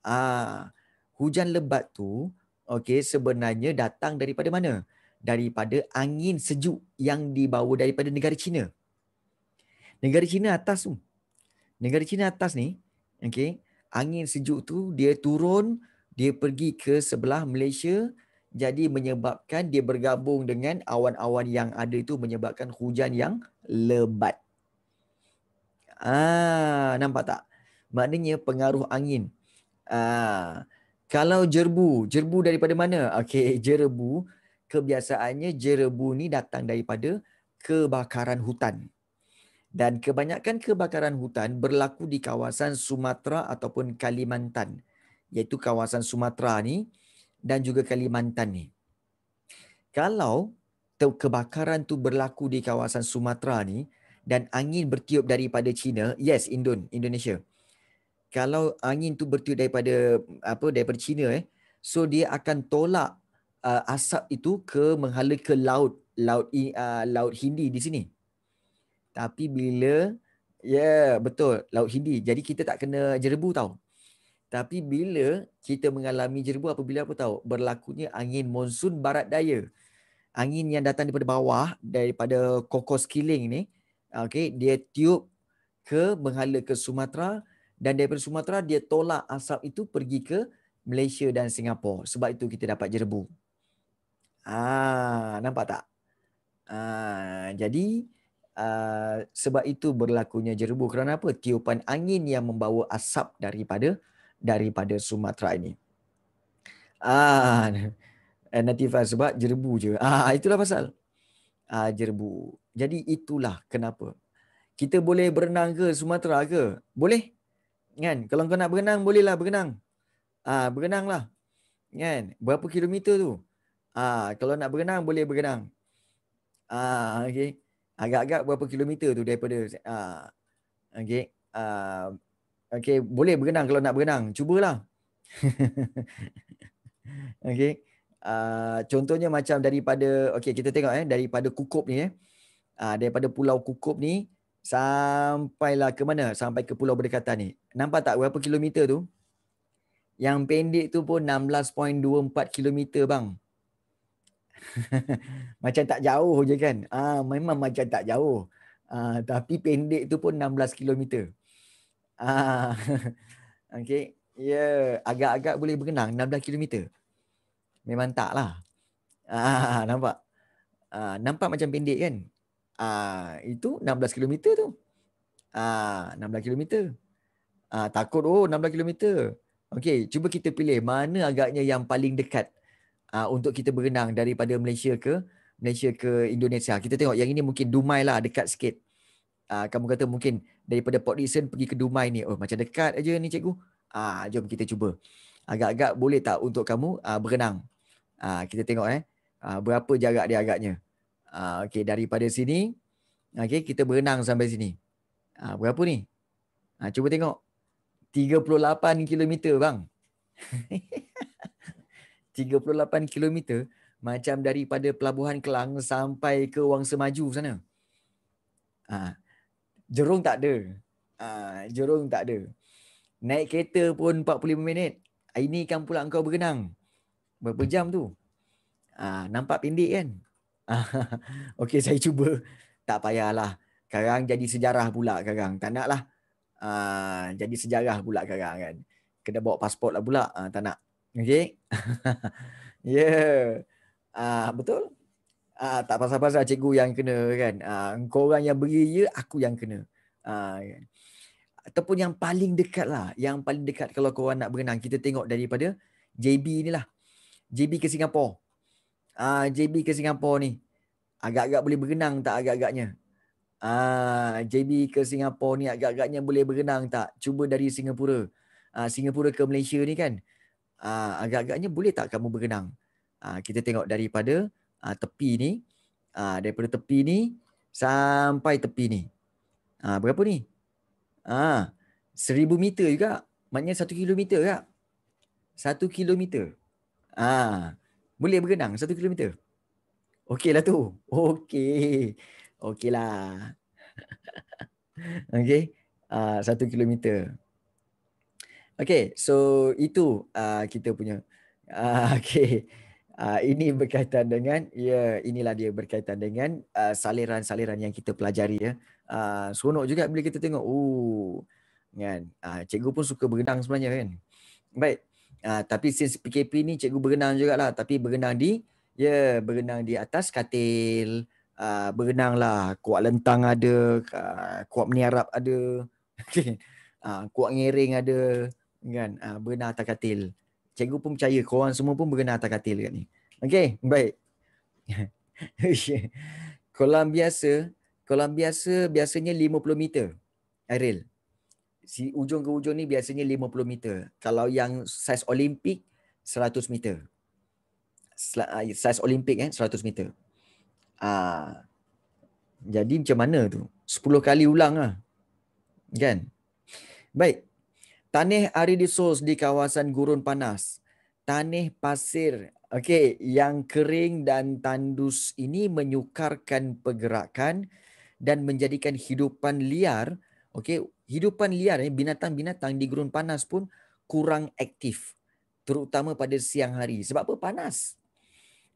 Ah, hujan lebat tu, okay, sebenarnya datang daripada mana? daripada angin sejuk yang dibawa daripada negara China. Negara China atas tu negara China atas ni, okay, angin sejuk tu dia turun, dia pergi ke sebelah Malaysia, jadi menyebabkan dia bergabung dengan awan-awan yang ada itu menyebabkan hujan yang lebat. Ah, nampak tak? Maknanya pengaruh angin. Ah, kalau jerbu, jerbu daripada mana? Okey, jerbu kebiasaannya jerbu ni datang daripada kebakaran hutan dan kebanyakan kebakaran hutan berlaku di kawasan Sumatera ataupun Kalimantan iaitu kawasan Sumatera ni dan juga Kalimantan ni kalau kebakaran tu berlaku di kawasan Sumatera ni dan angin bertiup daripada China yes Indon Indonesia kalau angin tu bertiup daripada apa daripada China eh so dia akan tolak uh, asap itu ke menghala ke laut laut uh, laut Hindi di sini tapi bila ya yeah, betul laut hidi. Jadi kita tak kena jerebu tau. Tapi bila kita mengalami jerebu apabila apa tahu berlakunya angin monsun barat daya. Angin yang datang daripada bawah daripada kokos killing ni okay? dia tiup ke menghala ke Sumatera dan daripada Sumatera dia tolak asap itu pergi ke Malaysia dan Singapura. Sebab itu kita dapat jerebu. Ah, nampak tak? Ah, jadi Ah, sebab itu berlakunya jerbu kerana apa tiupan angin yang membawa asap daripada daripada Sumatera ini ah eh, natifa sebab jerbu je ah itulah pasal ah jerbu jadi itulah kenapa kita boleh berenang ke Sumatera ke boleh kan kalau kau nak berenang bolehlah berenang ah berenanglah kan berapa kilometer tu ah kalau nak berenang boleh berenang ah okey agak-agak berapa kilometer tu daripada uh, ah, okay uh, ah, okay boleh berenang kalau nak berenang cubalah okay uh, ah, contohnya macam daripada okay kita tengok eh daripada kukup ni eh uh, daripada pulau kukup ni sampailah ke mana sampai ke pulau berdekatan ni nampak tak berapa kilometer tu yang pendek tu pun 16.24 kilometer bang 16.24 macam tak jauh je kan. Ah memang macam tak jauh. Ah tapi pendek tu pun 16 km. Ah okey. Ya, yeah. agak-agak boleh berenang 16 km. Memang taklah. Ah nampak. Ah nampak macam pendek kan. Ah itu 16 km tu. Ah 16 km. Ah takut oh 16 km. Okey, cuba kita pilih mana agaknya yang paling dekat uh, untuk kita berenang daripada Malaysia ke Malaysia ke Indonesia. Kita tengok yang ini mungkin Dumai lah dekat sikit. Uh, kamu kata mungkin daripada Port Dickson pergi ke Dumai ni. Oh macam dekat aja ni cikgu. Ah uh, jom kita cuba. Agak-agak boleh tak untuk kamu uh, berenang? Uh, kita tengok eh. Uh, berapa jarak dia agaknya? Uh, okay, daripada sini. Okay, kita berenang sampai sini. Uh, berapa ni? Uh, cuba tengok. 38 kilometer bang. 38 km macam daripada pelabuhan Kelang sampai ke Wangsa Maju sana. Ha. Jerung tak ada. Ha. Jerung tak ada. Naik kereta pun 45 minit. Ini kan pula kau berkenang Berapa jam tu? Ha. Nampak pendek kan? Ha. Okey, saya cuba. Tak payahlah. Sekarang jadi sejarah pula sekarang. Tak naklah. Ha. Jadi sejarah pula sekarang kan. Kena bawa pasport lah pula. Ha. Tak nak. Okey. ya. Yeah. Uh, betul? Uh, tak pasal-pasal cikgu yang kena kan. uh, kau orang yang beri ya aku yang kena. Ah uh, kan. Ataupun yang paling dekat lah. Yang paling dekat kalau korang nak berenang. Kita tengok daripada JB ni lah. JB ke Singapura. Uh, JB ke Singapura ni. Agak-agak boleh berenang tak agak-agaknya? Uh, ah, JB ke Singapura ni agak-agaknya boleh berenang tak? Cuba dari Singapura. Uh, Singapura ke Malaysia ni kan uh, agak-agaknya boleh tak kamu berenang? Uh, kita tengok daripada uh, tepi ni, uh, daripada tepi ni sampai tepi ni. Uh, berapa ni? Ah, uh, seribu meter juga. Maknanya satu kilometer juga. Satu kilometer. Ah, uh, boleh berenang satu kilometer. Okey lah tu. Okey. okey lah. Okey. Uh, satu kilometer. Okay, so itu uh, kita punya. Uh, okay, uh, ini berkaitan dengan, ya yeah, inilah dia berkaitan dengan uh, saliran-saliran yang kita pelajari. ya. Uh, seronok juga bila kita tengok. Oh, kan? Uh, cikgu pun suka berenang sebenarnya kan? Baik, uh, tapi since PKP ni cikgu berenang jugalah. Tapi berenang di, ya yeah, berenang di atas katil. Uh, berenanglah, kuat lentang ada, uh, kuat meniarap ada. Okay. Uh, kuat ngiring ada kan uh, ah, benar atas katil. Cikgu pun percaya korang semua pun berkenal atas katil kat ni. Okay, baik. kolam biasa, kolam biasa biasanya 50 meter Ariel. Si ujung ke ujung ni biasanya 50 meter. Kalau yang saiz olimpik, 100 meter. Ah, saiz olimpik eh, 100 meter. Uh, jadi macam mana tu? 10 kali ulang lah. Kan? Baik. Tanah aridisos di kawasan gurun panas. Tanah pasir okay, yang kering dan tandus ini menyukarkan pergerakan dan menjadikan hidupan liar. Okay, hidupan liar, eh, binatang-binatang di gurun panas pun kurang aktif. Terutama pada siang hari. Sebab apa? Panas.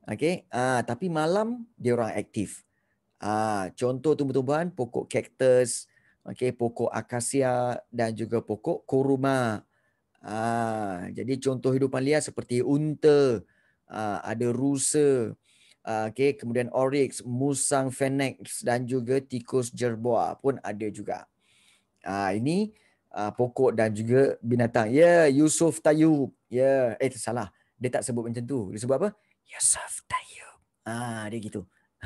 Okay, Ah, tapi malam, dia orang aktif. Ah, contoh tumbuh-tumbuhan, pokok kaktus, kaktus, okey pokok akasia dan juga pokok kuruma. Ha, ah, jadi contoh hidupan liar seperti unta, ha, ada rusa, ha, okey kemudian oryx, musang fennec dan juga tikus jerboa pun ada juga. Ha, ini ha, pokok dan juga binatang. Ya, yeah, Yusuf Tayub. Ya, yeah. eh salah. Dia tak sebut macam tu. Dia sebut apa? Yusuf Tayub. Ah, ha, dia gitu.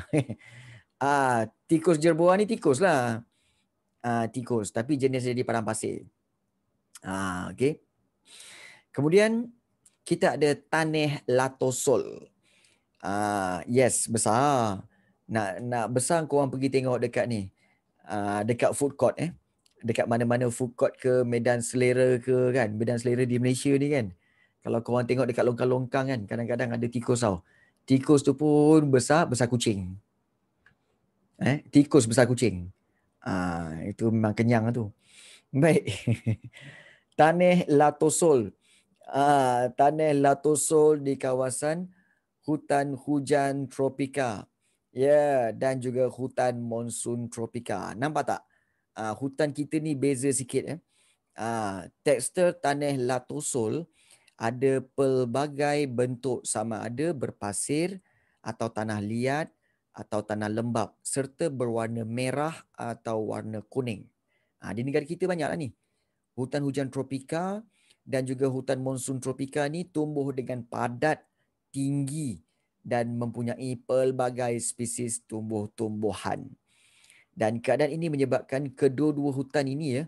ah, ha, tikus jerboa ni tikus lah. Uh, tikus tapi jenis jadi di padang pasir. Ha, ah, okay. Kemudian kita ada taneh latosol. Ha, yes, besar. Nak nak besar Kau korang pergi tengok dekat ni. Ha, dekat food court eh. Dekat mana-mana food court ke Medan Selera ke kan. Medan Selera di Malaysia ni kan. Kalau kau korang tengok dekat longkang-longkang kan. Kadang-kadang ada tikus tau. Tikus tu pun besar, besar kucing. Eh, tikus besar kucing. Ha, itu memang kenyang lah tu. Baik. Tanah Latosol. Ha, ah, Tanah Latosol di kawasan hutan hujan tropika. Ya, yeah, dan juga hutan monsun tropika. Nampak tak? Ha, hutan kita ni beza sikit. Eh? Ha, tekstur tanah Latosol ada pelbagai bentuk sama ada berpasir atau tanah liat atau tanah lembap serta berwarna merah atau warna kuning. Ha, di negara kita banyaklah ni. Hutan hujan tropika dan juga hutan monsun tropika ni tumbuh dengan padat, tinggi dan mempunyai pelbagai spesies tumbuh-tumbuhan. Dan keadaan ini menyebabkan kedua-dua hutan ini ya,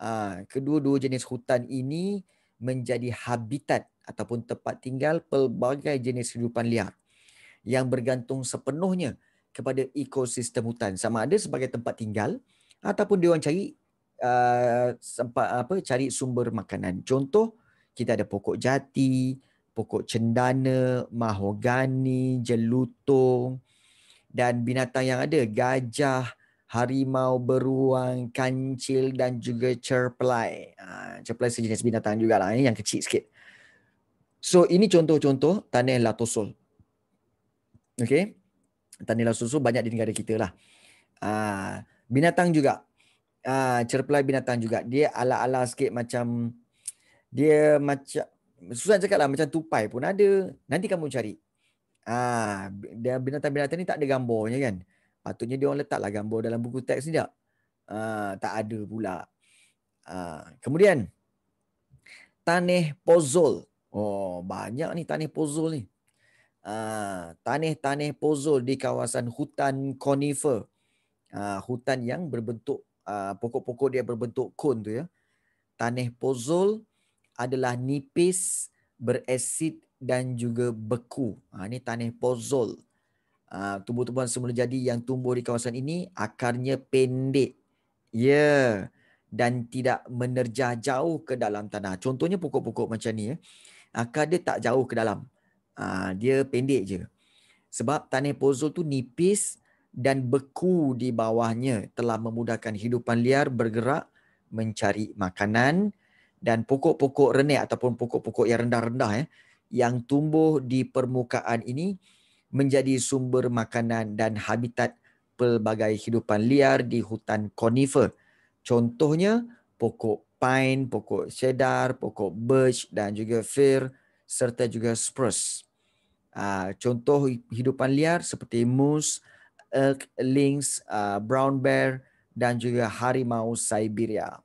ha, kedua-dua jenis hutan ini menjadi habitat ataupun tempat tinggal pelbagai jenis hidupan liar yang bergantung sepenuhnya kepada ekosistem hutan sama ada sebagai tempat tinggal ataupun dia orang cari uh, sempat apa cari sumber makanan. Contoh kita ada pokok jati, pokok cendana, mahogani, jelutong dan binatang yang ada gajah, harimau beruang, kancil dan juga cerplai. Uh, ah, cerplai sejenis binatang jugalah ini eh, yang kecil sikit. So ini contoh-contoh tanah latosol. Okay tanila susu banyak di negara kita lah. Uh, binatang juga. Uh, cerpelai binatang juga. Dia ala-ala sikit macam... Dia macam... Susah cakap lah macam tupai pun ada. Nanti kamu cari. Ah, binatang-binatang ni tak ada gambarnya kan. Patutnya dia orang letak lah gambar dalam buku teks ni tak. Uh, tak ada pula. Uh, kemudian. Taneh pozol. Oh, banyak ni taneh pozol ni. Ah, tanah-tanah pozol di kawasan hutan conifer. Uh, hutan yang berbentuk uh, pokok-pokok dia berbentuk cone tu ya. Tanah pozol adalah nipis, berasid dan juga beku. Ha, ini tanah pozol. Ha, tumbuh-tumbuhan semula jadi yang tumbuh di kawasan ini akarnya pendek. Ya. Yeah. Dan tidak menerjah jauh ke dalam tanah. Contohnya pokok-pokok macam ni. Ya. Akar dia tak jauh ke dalam. Ah, dia pendek je. Sebab tanah pozol tu nipis dan beku di bawahnya telah memudahkan hidupan liar bergerak mencari makanan dan pokok-pokok renek ataupun pokok-pokok yang rendah-rendah eh, yang tumbuh di permukaan ini menjadi sumber makanan dan habitat pelbagai hidupan liar di hutan konifer. Contohnya pokok pine, pokok cedar, pokok birch dan juga fir serta juga spruce. Ah, contoh hidupan liar seperti moose, elk, lynx, ah, brown bear dan juga harimau Siberia.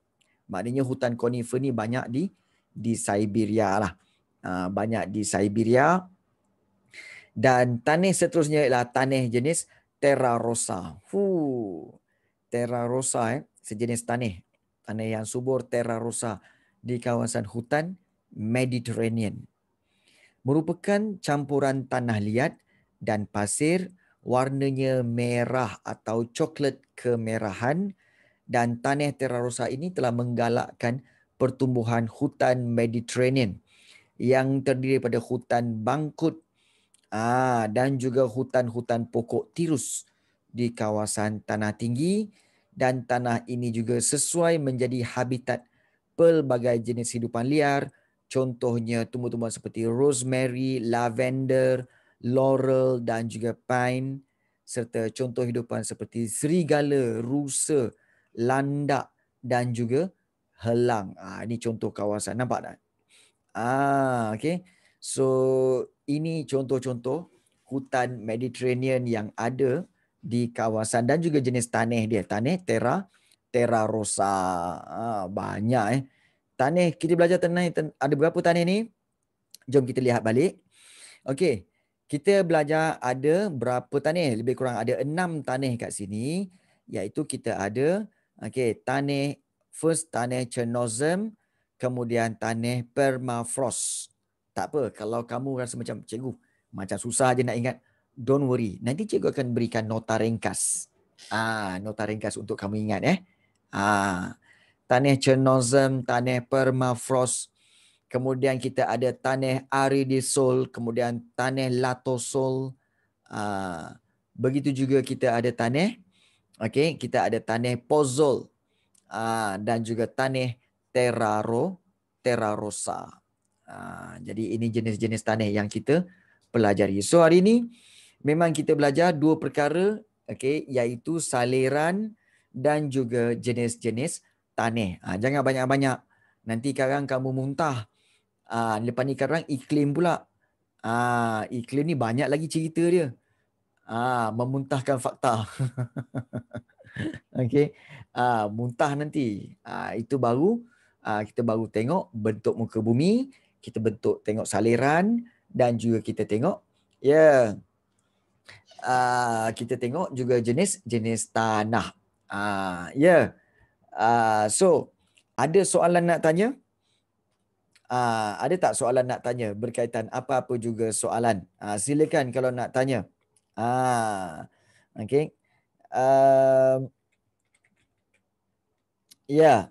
Maknanya hutan konifer ni banyak di di Siberia lah. Ah, banyak di Siberia. Dan tanah seterusnya ialah tanah jenis Terra Rosa. Hu. Terra Rosa eh, sejenis tanah. Tanah yang subur Terra Rosa di kawasan hutan Mediterranean merupakan campuran tanah liat dan pasir warnanya merah atau coklat kemerahan dan tanah terarosa ini telah menggalakkan pertumbuhan hutan Mediterranean yang terdiri pada hutan bangkut ah, dan juga hutan-hutan pokok tirus di kawasan tanah tinggi dan tanah ini juga sesuai menjadi habitat pelbagai jenis hidupan liar, contohnya tumbuh-tumbuhan seperti rosemary, lavender, laurel dan juga pine serta contoh hidupan seperti serigala, rusa, landak dan juga helang. Ah ini contoh kawasan nampak tak? Ah okey. So ini contoh-contoh hutan Mediterranean yang ada di kawasan dan juga jenis tanah dia, tanah terra terra rosa. Ah banyak eh. Tanah. kita belajar tanah ada berapa tanih ni? Jom kita lihat balik. Okey. Kita belajar ada berapa tanih? Lebih kurang ada enam tanih kat sini iaitu kita ada okey tanih first tanih chernozem kemudian tanih permafrost. Tak apa kalau kamu rasa macam cikgu macam susah je nak ingat don't worry nanti cikgu akan berikan nota ringkas. Ah nota ringkas untuk kamu ingat eh. Ah tanah Chernozem, tanah Permafrost. Kemudian kita ada tanah Aridisol, kemudian tanah Latosol. Ah, begitu juga kita ada tanah. Okay, kita ada tanah Pozol ah, dan juga tanah Terraro, Terrarosa. Ah, jadi ini jenis-jenis tanah yang kita pelajari. So hari ini memang kita belajar dua perkara okay, yaitu saliran dan juga jenis-jenis tanih. Ah, ha, jangan banyak-banyak. Nanti sekarang kamu muntah. Ha, lepas ni sekarang iklim pula. Ha, iklim ni banyak lagi cerita dia. Ha, memuntahkan fakta. okay. Ha, muntah nanti. Ha, itu baru ha, kita baru tengok bentuk muka bumi. Kita bentuk tengok saliran. Dan juga kita tengok. Ya. Yeah. Uh, kita tengok juga jenis jenis tanah. Uh, ya. Yeah. Ah, so ada soalan nak tanya? Uh, ada tak soalan nak tanya berkaitan apa-apa juga soalan? Uh, silakan kalau nak tanya. uh, okay. Uh, ya. Yeah.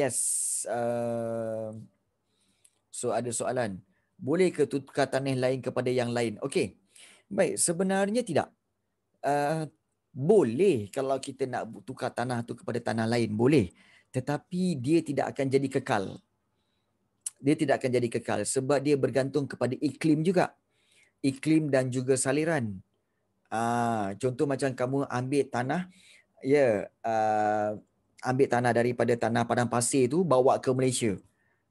Yes. Uh, so ada soalan. Boleh ke tukar tanah lain kepada yang lain? Okay. Baik, sebenarnya tidak uh, boleh kalau kita nak tukar tanah tu kepada tanah lain boleh tetapi dia tidak akan jadi kekal dia tidak akan jadi kekal sebab dia bergantung kepada iklim juga iklim dan juga saliran uh, contoh macam kamu ambil tanah ya yeah, uh, ambil tanah daripada tanah padang pasir tu bawa ke Malaysia.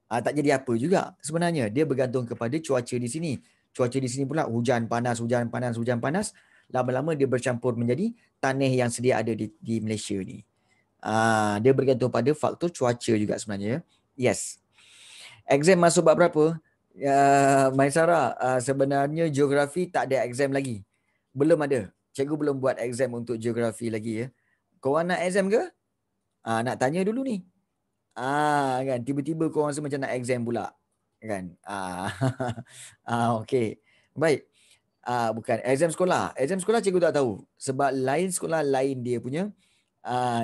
ha, tak jadi apa juga sebenarnya. Dia bergantung kepada cuaca di sini. Cuaca di sini pula hujan panas, hujan panas, hujan panas lama-lama dia bercampur menjadi tanah yang sedia ada di, di Malaysia ni. Ah, dia bergantung pada faktor cuaca juga sebenarnya. Yes. Exam masuk bab berapa? Uh, ya, Maisara, uh, ah, sebenarnya geografi tak ada exam lagi. Belum ada. Cikgu belum buat exam untuk geografi lagi ya. Korang nak exam ke? Uh, nak tanya dulu ni. Ah uh, kan tiba-tiba kau rasa semacam nak exam pula. Kan? Ah. Uh, ah uh, okey. Baik uh, bukan exam sekolah. Exam sekolah cikgu tak tahu sebab lain sekolah lain dia punya ah, uh,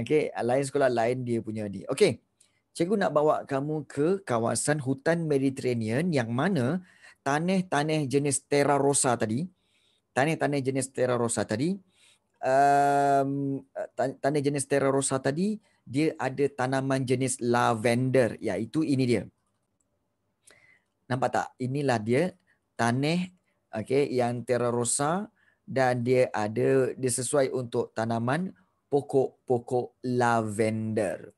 okey, lain sekolah lain dia punya ni. Okay. Cikgu nak bawa kamu ke kawasan hutan Mediterranean yang mana tanah-tanah jenis Terra Rosa tadi, tanah-tanah jenis Terra Rosa tadi, um, tanah jenis Terra Rosa tadi, dia ada tanaman jenis lavender, iaitu ya, ini dia. Nampak tak? Inilah dia tanah okey yang terra rosa dan dia ada dia sesuai untuk tanaman pokok-pokok lavender.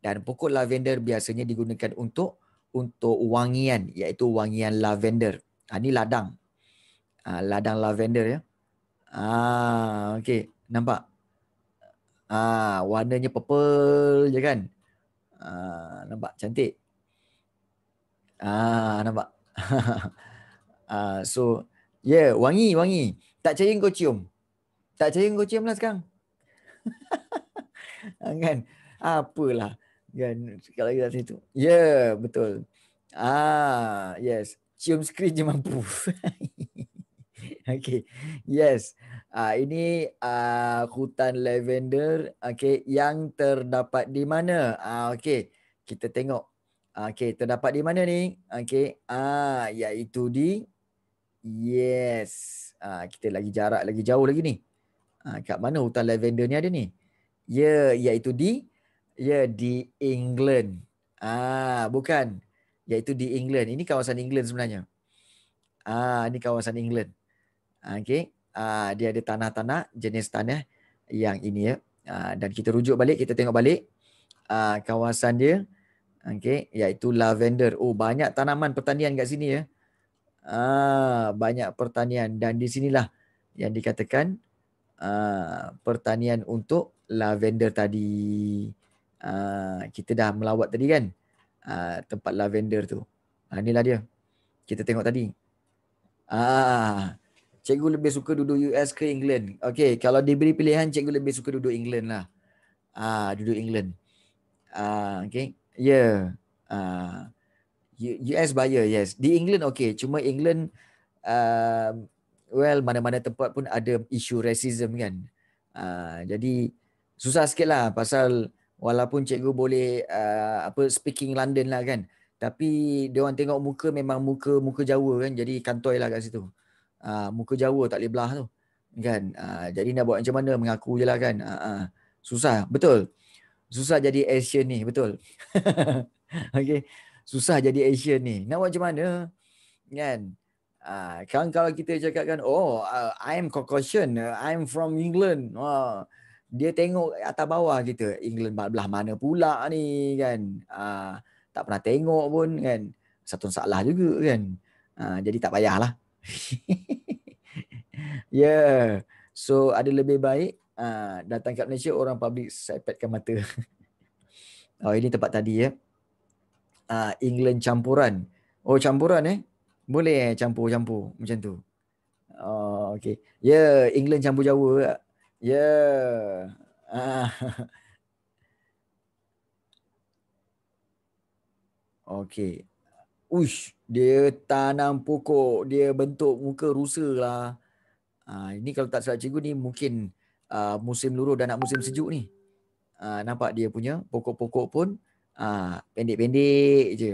Dan pokok lavender biasanya digunakan untuk untuk wangian iaitu wangian lavender. Ha, ini ladang. Ha, ladang lavender ya. Ah ha, okey nampak. Ah ha, warnanya purple je kan. ha, nampak cantik. Ah ha, nampak. Uh, so, yeah, wangi, wangi. Tak cahaya kau cium. Tak cahaya kau cium lah sekarang. Ah, kan? Apalah. Kan? Sekali lagi tak lah itu. Yeah, betul. Ah, yes. Cium skrin je mampu. okay. Yes. Uh, ini uh, hutan lavender okay, yang terdapat di mana? Uh, okay. Kita tengok. Okay, terdapat di mana ni? Okay. Ah, uh, iaitu di Yes. Ha, kita lagi jarak lagi jauh lagi ni. Ha, kat mana hutan lavender ni ada ni? Ya, iaitu di ya di England. Ah, ha, bukan. Iaitu di England. Ini kawasan England sebenarnya. Ah, ha, ini kawasan England. Ha, ah, okay. ha, dia ada tanah-tanah jenis tanah yang ini ya. Ha, dan kita rujuk balik, kita tengok balik ah, ha, kawasan dia. Okay, iaitu lavender. Oh, banyak tanaman pertanian kat sini ya. Ah, banyak pertanian dan di sinilah yang dikatakan ah, pertanian untuk lavender tadi. Ah, kita dah melawat tadi kan ah, tempat lavender tu. Ah, inilah dia. Kita tengok tadi. Ah, cikgu lebih suka duduk US ke England? Okay, kalau diberi pilihan, cikgu lebih suka duduk England lah. Ah, duduk England. Ah, okay. Yeah. Ah, US buyer yes di England okay cuma England uh, well mana-mana tempat pun ada isu racism kan uh, jadi susah sikit lah pasal walaupun cikgu boleh uh, apa speaking London lah kan tapi dia orang tengok muka memang muka muka Jawa kan jadi kantoi lah kat situ uh, muka Jawa tak boleh belah tu kan uh, jadi nak buat macam mana mengaku je lah kan uh, uh, susah betul susah jadi Asian ni betul okay susah jadi Asian ni. Nak buat macam mana? Kan? Ah, uh, kalau kita cakapkan oh uh, I am Caucasian, uh, I am from England. Uh, dia tengok atas bawah kita, England belah mana pula ni kan? Ah, uh, tak pernah tengok pun kan. Satu salah juga kan. Uh, jadi tak payahlah. yeah. So ada lebih baik uh, datang kat Malaysia orang public sepetkan mata. oh ini tempat tadi ya. Eh uh, England campuran. Oh campuran eh? Boleh eh campur-campur macam tu. Oh okay. Yeah England campur Jawa. Yeah. Ya. okay. Ush, dia tanam pokok, dia bentuk muka rusa lah. Ha, ini kalau tak salah cikgu ni mungkin uh, musim luruh dan nak musim sejuk ni. Ha, nampak dia punya pokok-pokok pun Ah, pendek-pendek je.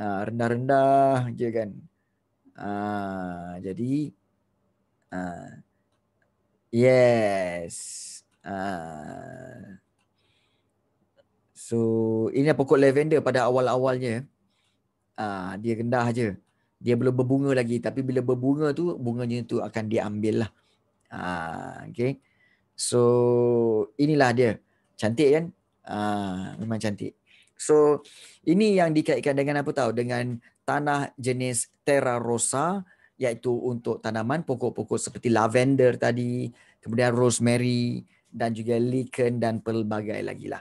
Ha, rendah-rendah je kan. Ha, jadi ha, yes. Ha. So ini pokok lavender pada awal-awalnya. ha, dia rendah je. Dia belum berbunga lagi tapi bila berbunga tu bunganya tu akan diambil lah. Ha, okay. So inilah dia. Cantik kan? ha, memang cantik. So ini yang dikaitkan dengan apa tahu dengan tanah jenis terra rosa iaitu untuk tanaman pokok-pokok seperti lavender tadi, kemudian rosemary dan juga lichen dan pelbagai lagi lah.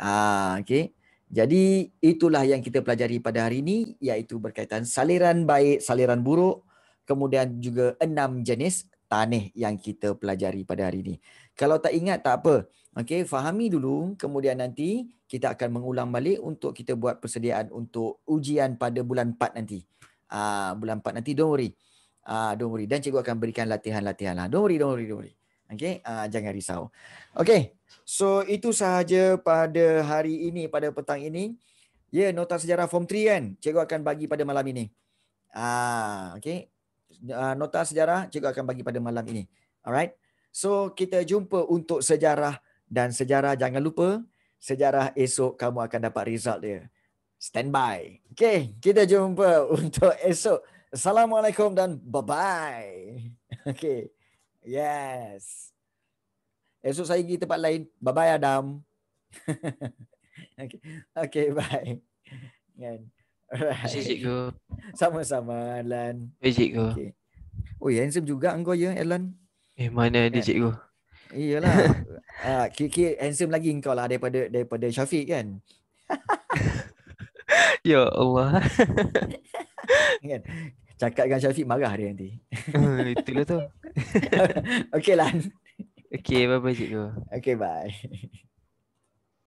Ah, okay. Jadi itulah yang kita pelajari pada hari ini iaitu berkaitan saliran baik, saliran buruk, kemudian juga enam jenis tanah yang kita pelajari pada hari ini. Kalau tak ingat tak apa. Okey, fahami dulu kemudian nanti kita akan mengulang balik untuk kita buat persediaan untuk ujian pada bulan 4 nanti. Ah uh, bulan 4 nanti don't worry. Ah uh, don't worry dan cikgu akan berikan latihan-latihan lah. Don't worry, don't worry, don't worry. Okey, uh, jangan risau. Okey. So itu sahaja pada hari ini pada petang ini. Ya, yeah, nota sejarah form 3 kan. Cikgu akan bagi pada malam ini. Ah uh, okey. Uh, nota sejarah cikgu akan bagi pada malam ini. Alright. So kita jumpa untuk sejarah dan sejarah jangan lupa sejarah esok kamu akan dapat result dia by okay kita jumpa untuk esok assalamualaikum dan bye bye okay yes esok saya pergi tempat lain bye bye adam okay okay bye kan Right. Sama-sama Alan. Hey, cikgu. Okay. Oh, ya, handsome juga engkau ya Alan. Eh, mana ada kan? cikgu. Iyalah. Ah, uh, kiki handsome lagi engkau lah daripada daripada Syafiq kan. ya Allah. kan. Cakap dengan Syafiq marah dia nanti. Hmm, itulah tu. Okeylah. Okey, bye bye cikgu. Okey, bye.